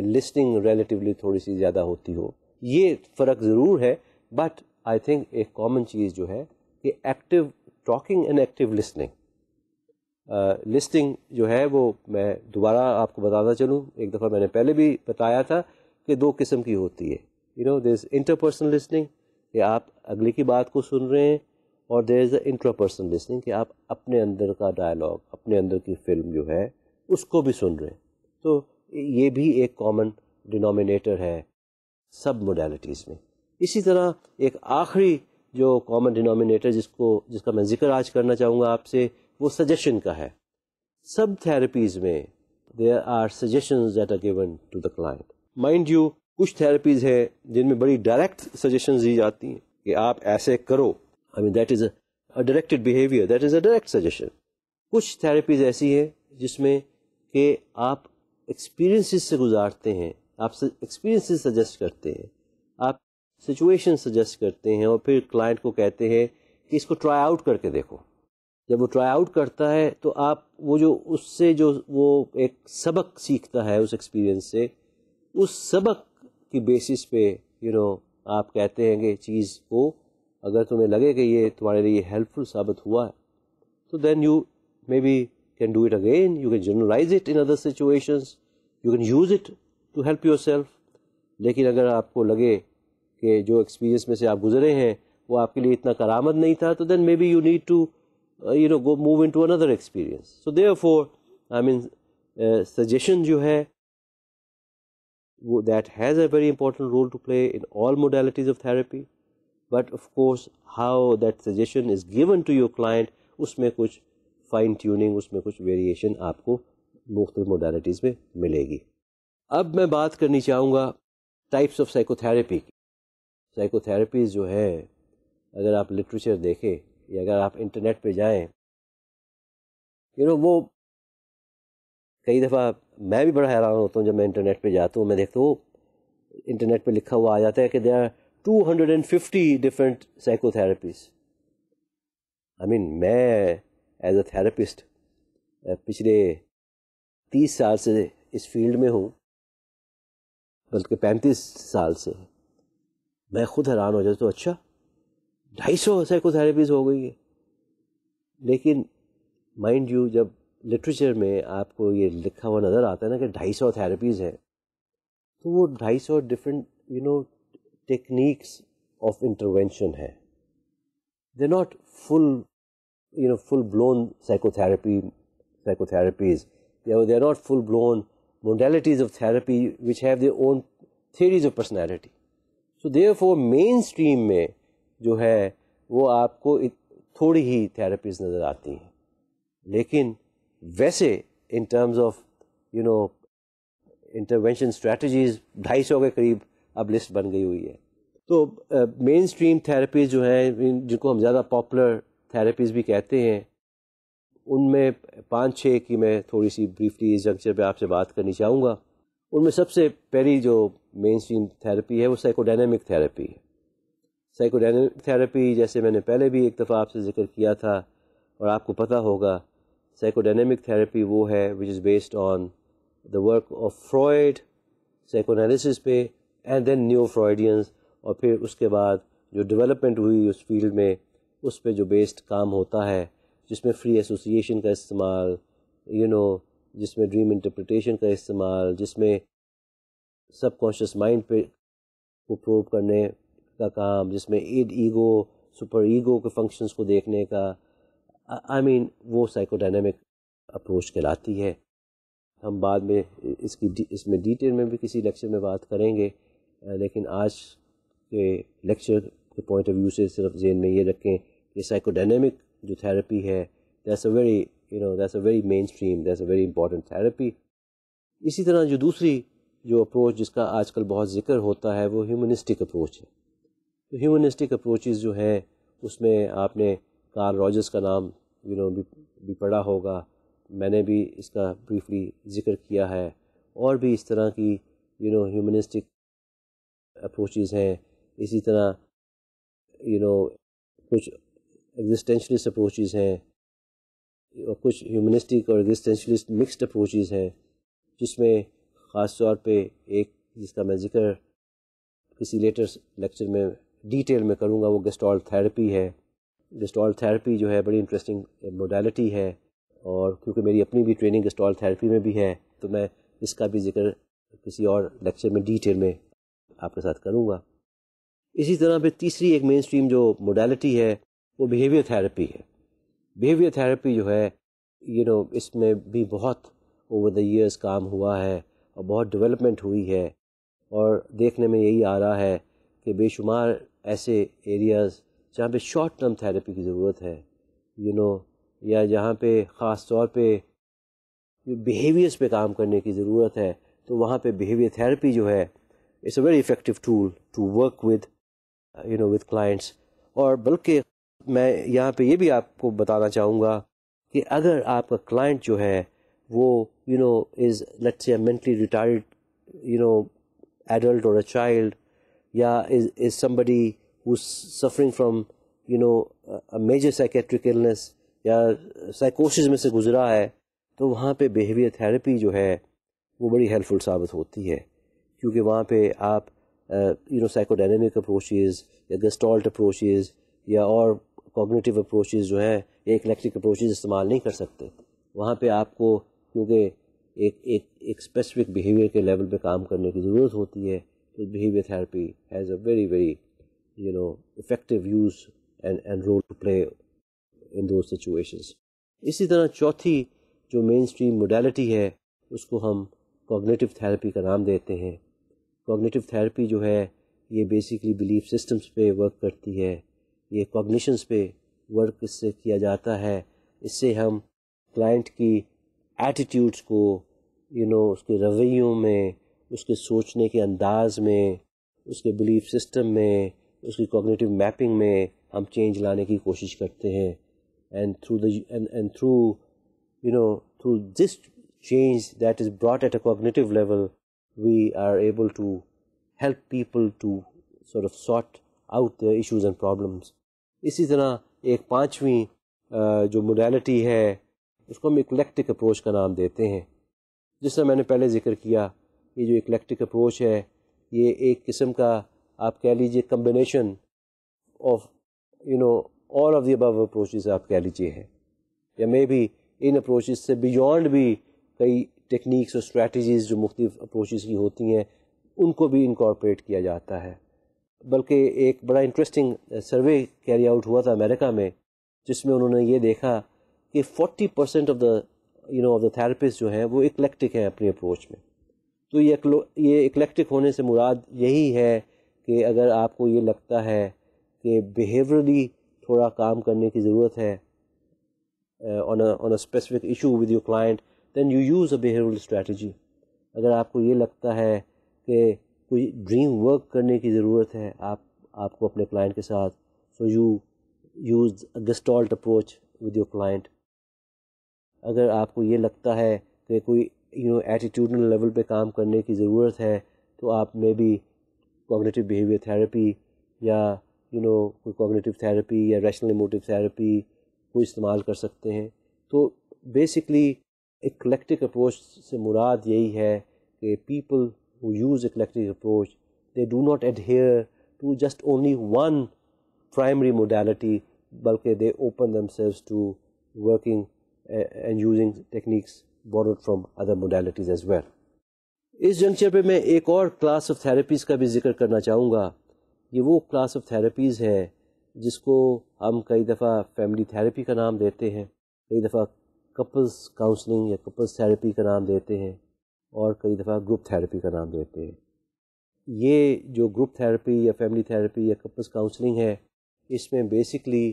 लिसनिंग रिलेटिवली थोड़ी सी ज़्यादा होती हो ये फ़र्क ज़रूर है बट आई थिंक एक कॉमन चीज़ जो है कि active talking and active listening listening जो है वो मैं दोबारा आपको बताना चलूँ एक दफ़ा मैंने पहले भी बताया था कि दो किस्म की होती है you know this interpersonal listening कि आप अगले की बात को सुन रहे हैं और there is a intra listening कि आप अपने अंदर का डायलॉग अपने अंदर की फिल्म जो है उसको भी सुन रहे हैं तो ये भी एक कॉमन डिनोमिनेटर है सब मोडलिटीज़ में इसी तरह एक आखिरी जो कॉमन डिनोमिनेटर जिसको जिसका मैं जिक्र आज करना चाहूँगा आपसे वो सजेशन का है सब थेरेपीज़ में there are suggestion that are given to the client mind you कुछ थेरेपीज हैं जिनमें बड़ी डायरेक्ट सजेशन दी जाती हैं कि आप ऐसे करो I mean that is a directed behaviour that is a direct suggestion कुछ थेरेपीज ऐसी हैं जिसमें कि आप एक्सपीरियंसेस से गुजारते हैं आप एक्सपीरियंसेस सजेस्ट करते हैं आप सिचुएशन सजेस्ट करते हैं और फिर क्लाइंट को कहते हैं कि इसको ट्राई आउट करके देखो जब वो ट्राई आउट करता है तो आप वो जो उससे जो वो एक सबक सीखता है उस एक्सपीरियंस से उस सबक की बेसिस पे यू you नो know, आप कहते हैं कि चीज़ को अगर तुम्हें लगे कि ये तुम्हारे लिए हेल्पफुल साबित हुआ है तो then you maybe can do it again you can generalize it in other situations you can use it to help yourself लेकिन अगर आपको लगे कि जो एक्सपीरियंस में से आप गुजरे हैं वो आपके लिए इतना करामद नहीं था तो then maybe you need to you know go move into another experience so therefore I mean suggestion जो है that has a very important role to play in all modalities of therapy but of course how that suggestion is given to your client उसमें कुछ फाइन ट्यूनिंग उसमें कुछ वेरिएशन आपको मुख्तलिफ मोडालिटीज़ में मिलेगी अब मैं बात करनी चाहूँगा टाइप्स ऑफ साइकोथेरेपी की साइकोथेरेपीज़ जो हैं अगर आप लिटरेचर देखें या अगर आप इंटरनेट पे जाएं यू you नो know, वो कई दफ़ा मैं भी बड़ा हैरान होता हूँ जब मैं इंटरनेट पे जाता हूँ मैं देखता हूँ इंटरनेट पे लिखा हुआ आ जाता है कि there are two hundred and fifty different psychotherapies I mean मैं एज अ थेरेपिस्ट पिछले तीस साल से इस फील्ड में हूँ बल्कि पैंतीस साल से मैं खुद हैरान हो जाता तो अच्छा ढाई सौ साइकोथेरेपीज हो गई है लेकिन माइंड यू जब लिटरेचर में आपको ये लिखा हुआ नज़र आता है ना कि ढाई सौ थेरेपीज़ हैं तो वो ढाई सौ different you know techniques of intervention है they not full you know full blown psychotherapy psychotherapies. They are, they are not full blown modalities of therapy which have their own theories of personality. So therefore mainstream में जो है वो आपको थोड़ी ही थेरेपीज नज़र आती हैं लेकिन वैसे in terms of you know intervention strategies ढाई सौ के करीब अब लिस्ट बन गई हुई है तो मेन स्ट्रीम थेरेपीज जो हैं जिनको हम ज़्यादा पॉपुलर थेरेपीज भी कहते हैं उनमें पाँच छः की मैं थोड़ी सी ब्रीफली इस जंक्चर पर आपसे बात करनी चाहूँगा उनमें सबसे पहली जो मेन स्ट्रीम थेरेपी है वो साइकोडाइनमिक थेरेपी है साइकोडाइनमिक थेरेपी जैसे मैंने पहले भी एक दफ़ा आपसे जिक्र किया था और आपको पता होगा Psychodynamic थेरेपी वो है which is based on the work of Freud psychoanalysis पे एंड देन न्यू फ्रॉयडियंस और फिर उसके बाद जो डेवलपमेंट हुई उस फील्ड में उस पर जो बेस्ड काम होता है जिसमें फ्री एसोसिएशन का इस्तेमाल यू नो जिसमें ड्रीम इंटरप्रटेशन का इस्तेमाल जिसमें सब कॉन्शियस माइंड पे को प्रोव करने का काम जिसमें ईड ईगो सुपर ईगो के फंक्शंस को देखने का आई मीन वो साइकोडाइनमिक अप्रोच कहलाती है हम बाद में इसकी इसमें डिटेल में भी किसी लेक्चर में बात करेंगे लेकिन आज के लेक्चर के पॉइंट ऑफ व्यू से सिर्फ जेन में ये रखें कि साइकोडाइनमिक जो थेरेपी है that's a very you know that's a very mainstream that's a very important therapy इसी तरह जो दूसरी जो अप्रोच जिसका आजकल बहुत जिक्र होता है वो ह्यूमनिस्टिक अप्रोच है तो ह्यूमनिस्टिक अप्रोच जो हैं उसमें आपने कार्ल रॉजर्स का नाम यू नो भी, भी पढ़ा होगा मैंने भी इसका ब्रीफली जिक्र किया है और भी इस तरह की यू नो ह्यूमनिस्टिक अप्रोचेज़ हैं इसी तरह यू नो कुछ एग्जिस्टेंशलिस्ट अप्रोचेज़ हैं और कुछ ह्यूमनिस्टिक और एग्जिस्टेंशलिस्ट मिक्सड अप्रोचेज हैं जिसमें ख़ास तौर पे एक जिसका मैं जिक्र किसी लेटर लेक्चर में डिटेल में करूँगा वो गेस्टॉल थेरेपी है गस्टॉल थेरेपी जो है बड़ी इंटरेस्टिंग मोडालिटी है और क्योंकि मेरी अपनी भी ट्रेनिंग गस्टॉल थेरेपी में भी है तो मैं इसका भी जिक्र किसी और लेक्चर में डिटेल में आपके साथ करूँगा इसी तरह पे तीसरी एक मेन स्ट्रीम जो मोडालिटी है वो बिहेवियर थेरेपी है बिहेवियर थेरेपी जो है यू नो इसमें भी बहुत ओवर द ईयर्स काम हुआ है और बहुत डेवलपमेंट हुई है और देखने में यही आ रहा है कि बेशुमार ऐसे एरियाज़ जहाँ पे शॉर्ट टर्म थेरेपी की ज़रूरत है यू you नो know, या जहाँ पे ख़ास तौर पे बिहेवियर्स पे काम करने की ज़रूरत है तो वहाँ पे बिहेवियर थेरेपी जो है it's a very effective tool to work with you know with clients और बल्कि मैं यहाँ पे ये यह भी आपको बताना चाहूँगा कि अगर आपका क्लाइंट जो है वो you know is let say mentally retarded you know adult और अ चाइल्ड या is is somebody who's suffering from you know a major psychiatric illness या साइकोसिस में से गुजरा है तो वहाँ पे बिहेवियर थेरेपी जो है वो बड़ी हेल्पफुल साबित होती है क्योंकि वहाँ पे आप यू नो साइकोडाइनमिक अप्रोचेज या गस्टॉल्ट अप्रोचेज या और कॉग्निटिव अप्रोचेज जो हैं या इलेक्ट्रिक अप्रोचेज इस्तेमाल नहीं कर सकते वहाँ पे आपको क्योंकि एक एक एक स्पेसिफिक बिहेवियर के लेवल पे काम करने की ज़रूरत होती है तो behaviour therapy has a very very you know effective use and and role to play in those situations इसी तरह चौथी जो मेन स्ट्रीम मोडेलिटी है उसको हम कॉग्नेटिव थेरेपी का नाम देते हैं कॉग्नेटिव थेरेपी जो है ये बेसिकली बिलीफ सिस्टम्स पे वर्क करती है ये कॉग्निशंस पे वर्क इससे किया जाता है इससे हम क्लाइंट की एटीट्यूड्स को यू you नो know, उसके रवैयों में उसके सोचने के अंदाज में उसके बिलीफ सिस्टम में उसकी कॉग्नेटिव मैपिंग में हम चेंज लाने की कोशिश करते हैं and through the and through you know through this change that is brought at a cognitive level we are able to help people to sort of sort out their issues and इसी तरह एक पाँचवीं जो मोडलिटी है उसको हम इकलेक्टिक अप्रोच का नाम देते हैं जिस तरह मैंने पहले जिक्र किया ये जो इकलेक्टिक अप्रोच है ये एक किस्म का आप कह लीजिए combination of you know all of the above approaches आप कह लीजिए है या मे बी इन अप्रोचेस से बियॉन्ड भी कई टेक्निक्स और स्ट्रैटीज़ जो मुख्तफ अप्रोचेस की होती हैं उनको भी इनकॉर्पोरेट किया जाता है बल्कि एक बड़ा इंटरेस्टिंग सर्वे कैरी आउट हुआ था अमेरिका में जिसमें उन्होंने ये देखा कि 40 percent of the you know of the therapist जो हैं वो इकलेक्टिक हैं अपनी अप्रोच में तो ये ये इकलेक्टिक होने से मुराद यही है कि अगर आपको ये लगता है कि बिहेवियरली थोड़ा काम करने की ज़रूरत है on on a specific issue with your client then you use a behavioural strategy अगर आपको ये लगता है कि कोई ड्रीम वर्क करने की ज़रूरत है आप आपको अपने क्लाइंट के साथ so you use Gestalt approach with your client अगर आपको ये लगता है कि कोई यू नो एटीट्यूडल लेवल पे काम करने की ज़रूरत है तो आप maybe cognitive behaviour therapy या यू नो कोई कॉग्नेटिव थेरेपी या रैशनल इमोटिव थेरेपी को इस्तेमाल कर सकते हैं तो बेसिकली एक कलेक्टिव अप्रोच से मुराद यही है कि people who use a approach they do not adhere to just only one primary modality बल्कि they open themselves to working and using techniques borrowed from other modalities as well इस जंक्चर पे मैं एक और क्लास ऑफ थेरेपीज़ का भी जिक्र करना चाहूँगा ये वो क्लास ऑफ थेरेपीज़ हैं जिसको हम कई दफ़ा फैमिली थेरेपी का नाम देते हैं कई दफ़ा कपल्स काउंसलिंग या कपल्स थेरेपी का नाम देते हैं और कई दफ़ा ग्रुप थेरेपी का नाम देते हैं ये जो ग्रुप थेरेपी या फैमिली थेरेपी या कपल्स काउंसलिंग है इसमें बेसिकली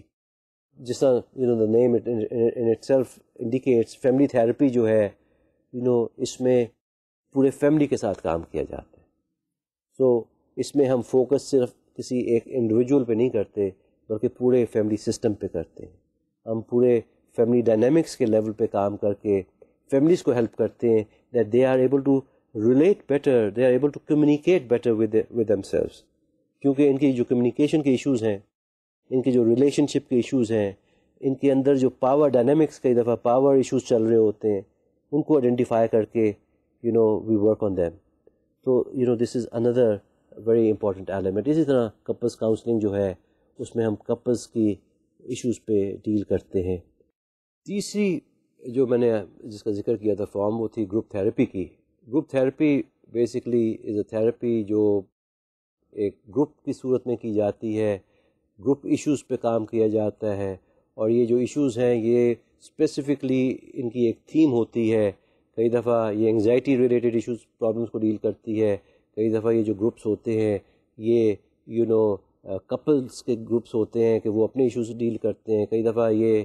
जिस तरह you know the name in itself indicates family therapy जो है यू you नो know, इसमें पूरे फैमिली के साथ काम किया जाता है सो so, इसमें हम फोकस सिर्फ किसी एक इंडिविजुअल पे नहीं करते बल्कि पूरे फैमिली सिस्टम पे करते हैं हम पूरे फैमिली डायनामिक्स के लेवल पे काम करके फैमिलीज़ को हेल्प करते हैं that they are able to relate better they are able to communicate better with with themselves क्योंकि इनकी जो कम्युनिकेशन के इशूज़ हैं इनके जो रिलेशनशिप के इशूज़ हैं इनके अंदर जो पावर डायनामिक्स कई दफ़ा पावर इश्यूज़ चल रहे होते हैं उनको आइडेंटिफाई करके you know we work on them तो you know this is another very important element इसी तरह कपल्स काउंसलिंग जो है उसमें हम कपल्स की इश्यूज पे डील करते हैं तीसरी जो मैंने जिसका जिक्र किया था फॉर्म वो थी ग्रुप थेरेपी की group therapy basically is a therapy जो एक ग्रुप की सूरत में की जाती है ग्रुप इश्यूज़ पे काम किया जाता है और ये जो इश्यूज़ हैं ये स्पेसिफिकली इनकी एक थीम होती है कई दफ़ा ये एंगजाइटी रिलेटेड इशूज़ प्रॉब्लम्स को डील करती है कई दफ़ा ये जो ग्रुप्स होते हैं ये यू नो कपल्स के ग्रुप्स होते हैं कि वो अपने इशूज़ डील करते हैं कई दफ़ा ये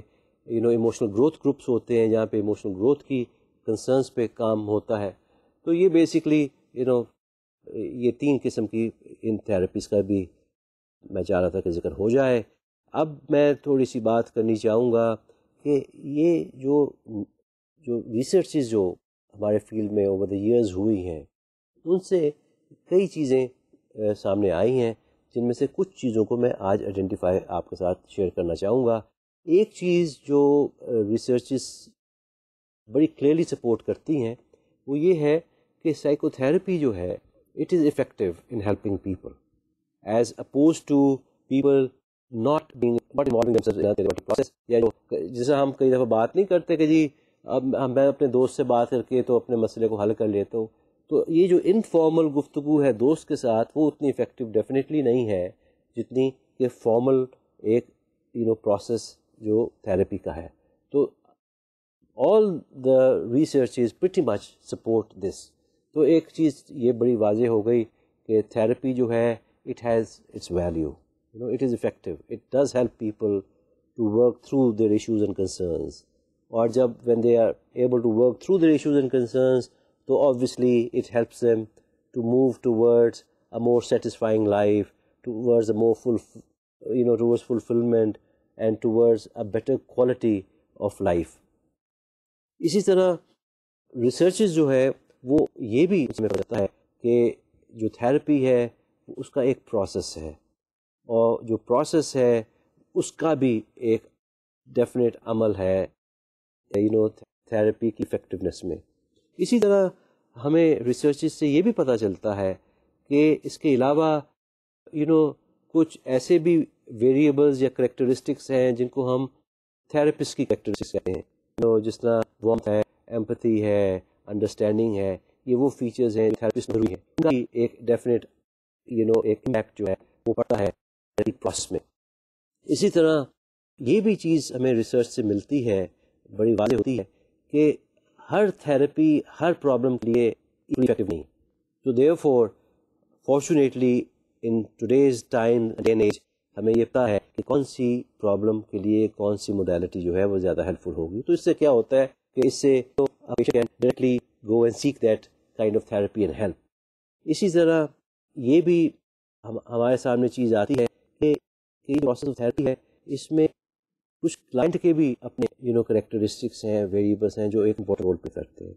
you know emotional growth groups होते हैं जहाँ पे इमोशनल ग्रोथ की कंसर्नस पे काम होता है तो ये बेसिकली यू नो ये तीन किस्म की इन थेरेपीज़ का भी मैं चाह रहा था कि जिक्र हो जाए अब मैं थोड़ी सी बात करनी चाहूँगा कि ये जो जो रिसर्चेज जो हमारे फील्ड में ओवर द ईयर्स हुई हैं उनसे कई चीज़ें सामने आई हैं जिनमें से कुछ चीज़ों को मैं आज आइडेंटिफाई आपके साथ शेयर करना चाहूँगा एक चीज़ जो रिसर्चेस बड़ी क्लियरली सपोर्ट करती हैं वो ये है कि साइकोथेरेपी जो है it is effective in helping people as opposed to people not being not involving process या जो हम कई दफ़ा बात नहीं करते कि जी अब मैं अपने दोस्त से बात करके तो अपने मसले को हल कर लेता हूँ तो ये जो इनफॉर्मल गुफ्तु है दोस्त के साथ वो उतनी इफ़ेक्टिव डेफिनेटली नहीं है जितनी कि फॉर्मल एक यू नो प्रोसेस जो थेरेपी का है तो all the research is pretty much support this तो एक चीज़ ये बड़ी वाजह हो गई कि थेरेपी जो है it has its value you know it is effective it does help people to work through their issues and concerns और जब when they are able to work through their issues and concerns तो obviously it helps them to move towards a more satisfying life towards a more full you know towards fulfillment and towards a better quality of life इसी तरह रिसर्चेज जो है वो ये भी इसमें बताता है कि जो थेरेपी है उसका एक प्रोसेस है और जो प्रोसेस है उसका भी एक डेफिनेट अमल है यू नो थेरेपी की इफेक्टिवनेस में इसी तरह हमें रिसर्च से ये भी पता चलता है कि इसके अलावा यू you नो know, कुछ ऐसे भी वेरिएबल्स या करेक्टरिस्टिक्स हैं जिनको हम थेरेपिस्ट की करेक्टरिस्टिक्स कहते हैं नो जिस तरह वॉम्थ है एम्पथी है अंडरस्टैंडिंग है ये वो फीचर्स हैं थेरेपिस्ट जरूरी है उनका एक डेफिनेट यू नो एक इम्पैक्ट जो है वो पड़ता है प्रोसेस में इसी तरह ये भी चीज़ हमें रिसर्च से मिलती है बड़ी वाज होती है कि हर थेरेपी हर प्रॉब्लम के लिए इफेक्टिव नहीं तो देव for fortunately in today's time then as हमें ये पता है कि कौन सी प्रॉब्लम के लिए कौन सी मोडालिटी जो है वो ज़्यादा हेल्पफुल होगी तो इससे क्या होता है कि इससे तो patient directly go and seek that kind of therapy and help इसी तरह ये भी हम हमारे सामने चीज़ आती है कि ये प्रोसेस ऑफ थेरेपी है इसमें कुछ क्लाइंट के भी अपने यू नो करेक्टरिस्टिक्स हैं वेरिएबल्स हैं जो एक इम्पोर्टेंट रोल पे करते हैं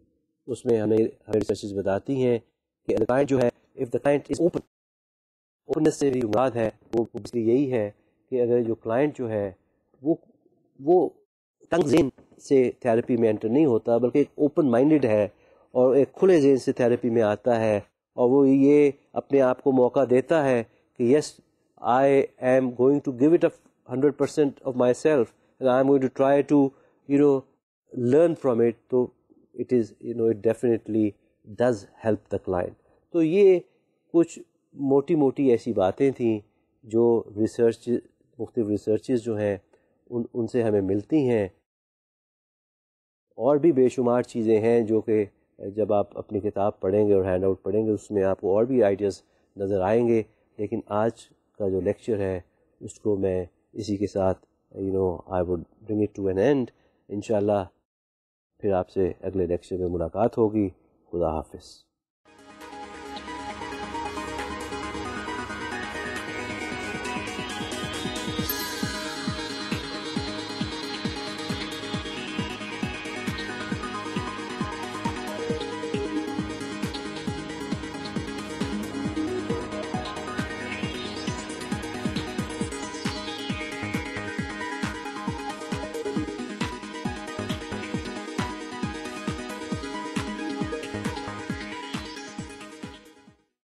उसमें हमें हमें रिसर्चेज बताती हैं कि क्लाइंट जो है if the client is open openness से भी मुराद है वो इसलिए यही है कि अगर जो क्लाइंट जो है वो वो तंग जेन से थेरेपी में एंटर नहीं होता बल्कि एक ओपन माइंडेड है और एक खुले जेन से थेरेपी में आता है और वो ये अपने आप को मौका देता है कि yes I am going to give it a hundred percent of myself and I am going to try to you know learn from it तो it is you know it definitely does help the client तो ये कुछ मोटी मोटी ऐसी बातें थी जो रिसर्च मुख्तु रिसर्च जो हैं उन उनसे हमें मिलती हैं और भी बेशुमार चीज़ें हैं जो कि जब आप अपनी किताब पढ़ेंगे और हैंड आउट पढ़ेंगे उसमें आपको और भी आइडियाज़ नज़र आएंगे लेकिन आज का जो लेक्चर है उसको मैं इसी के साथ you know I would bring it to an end इन फिर आपसे अगले लेक्चर में मुलाकात होगी खुदा हाफिज़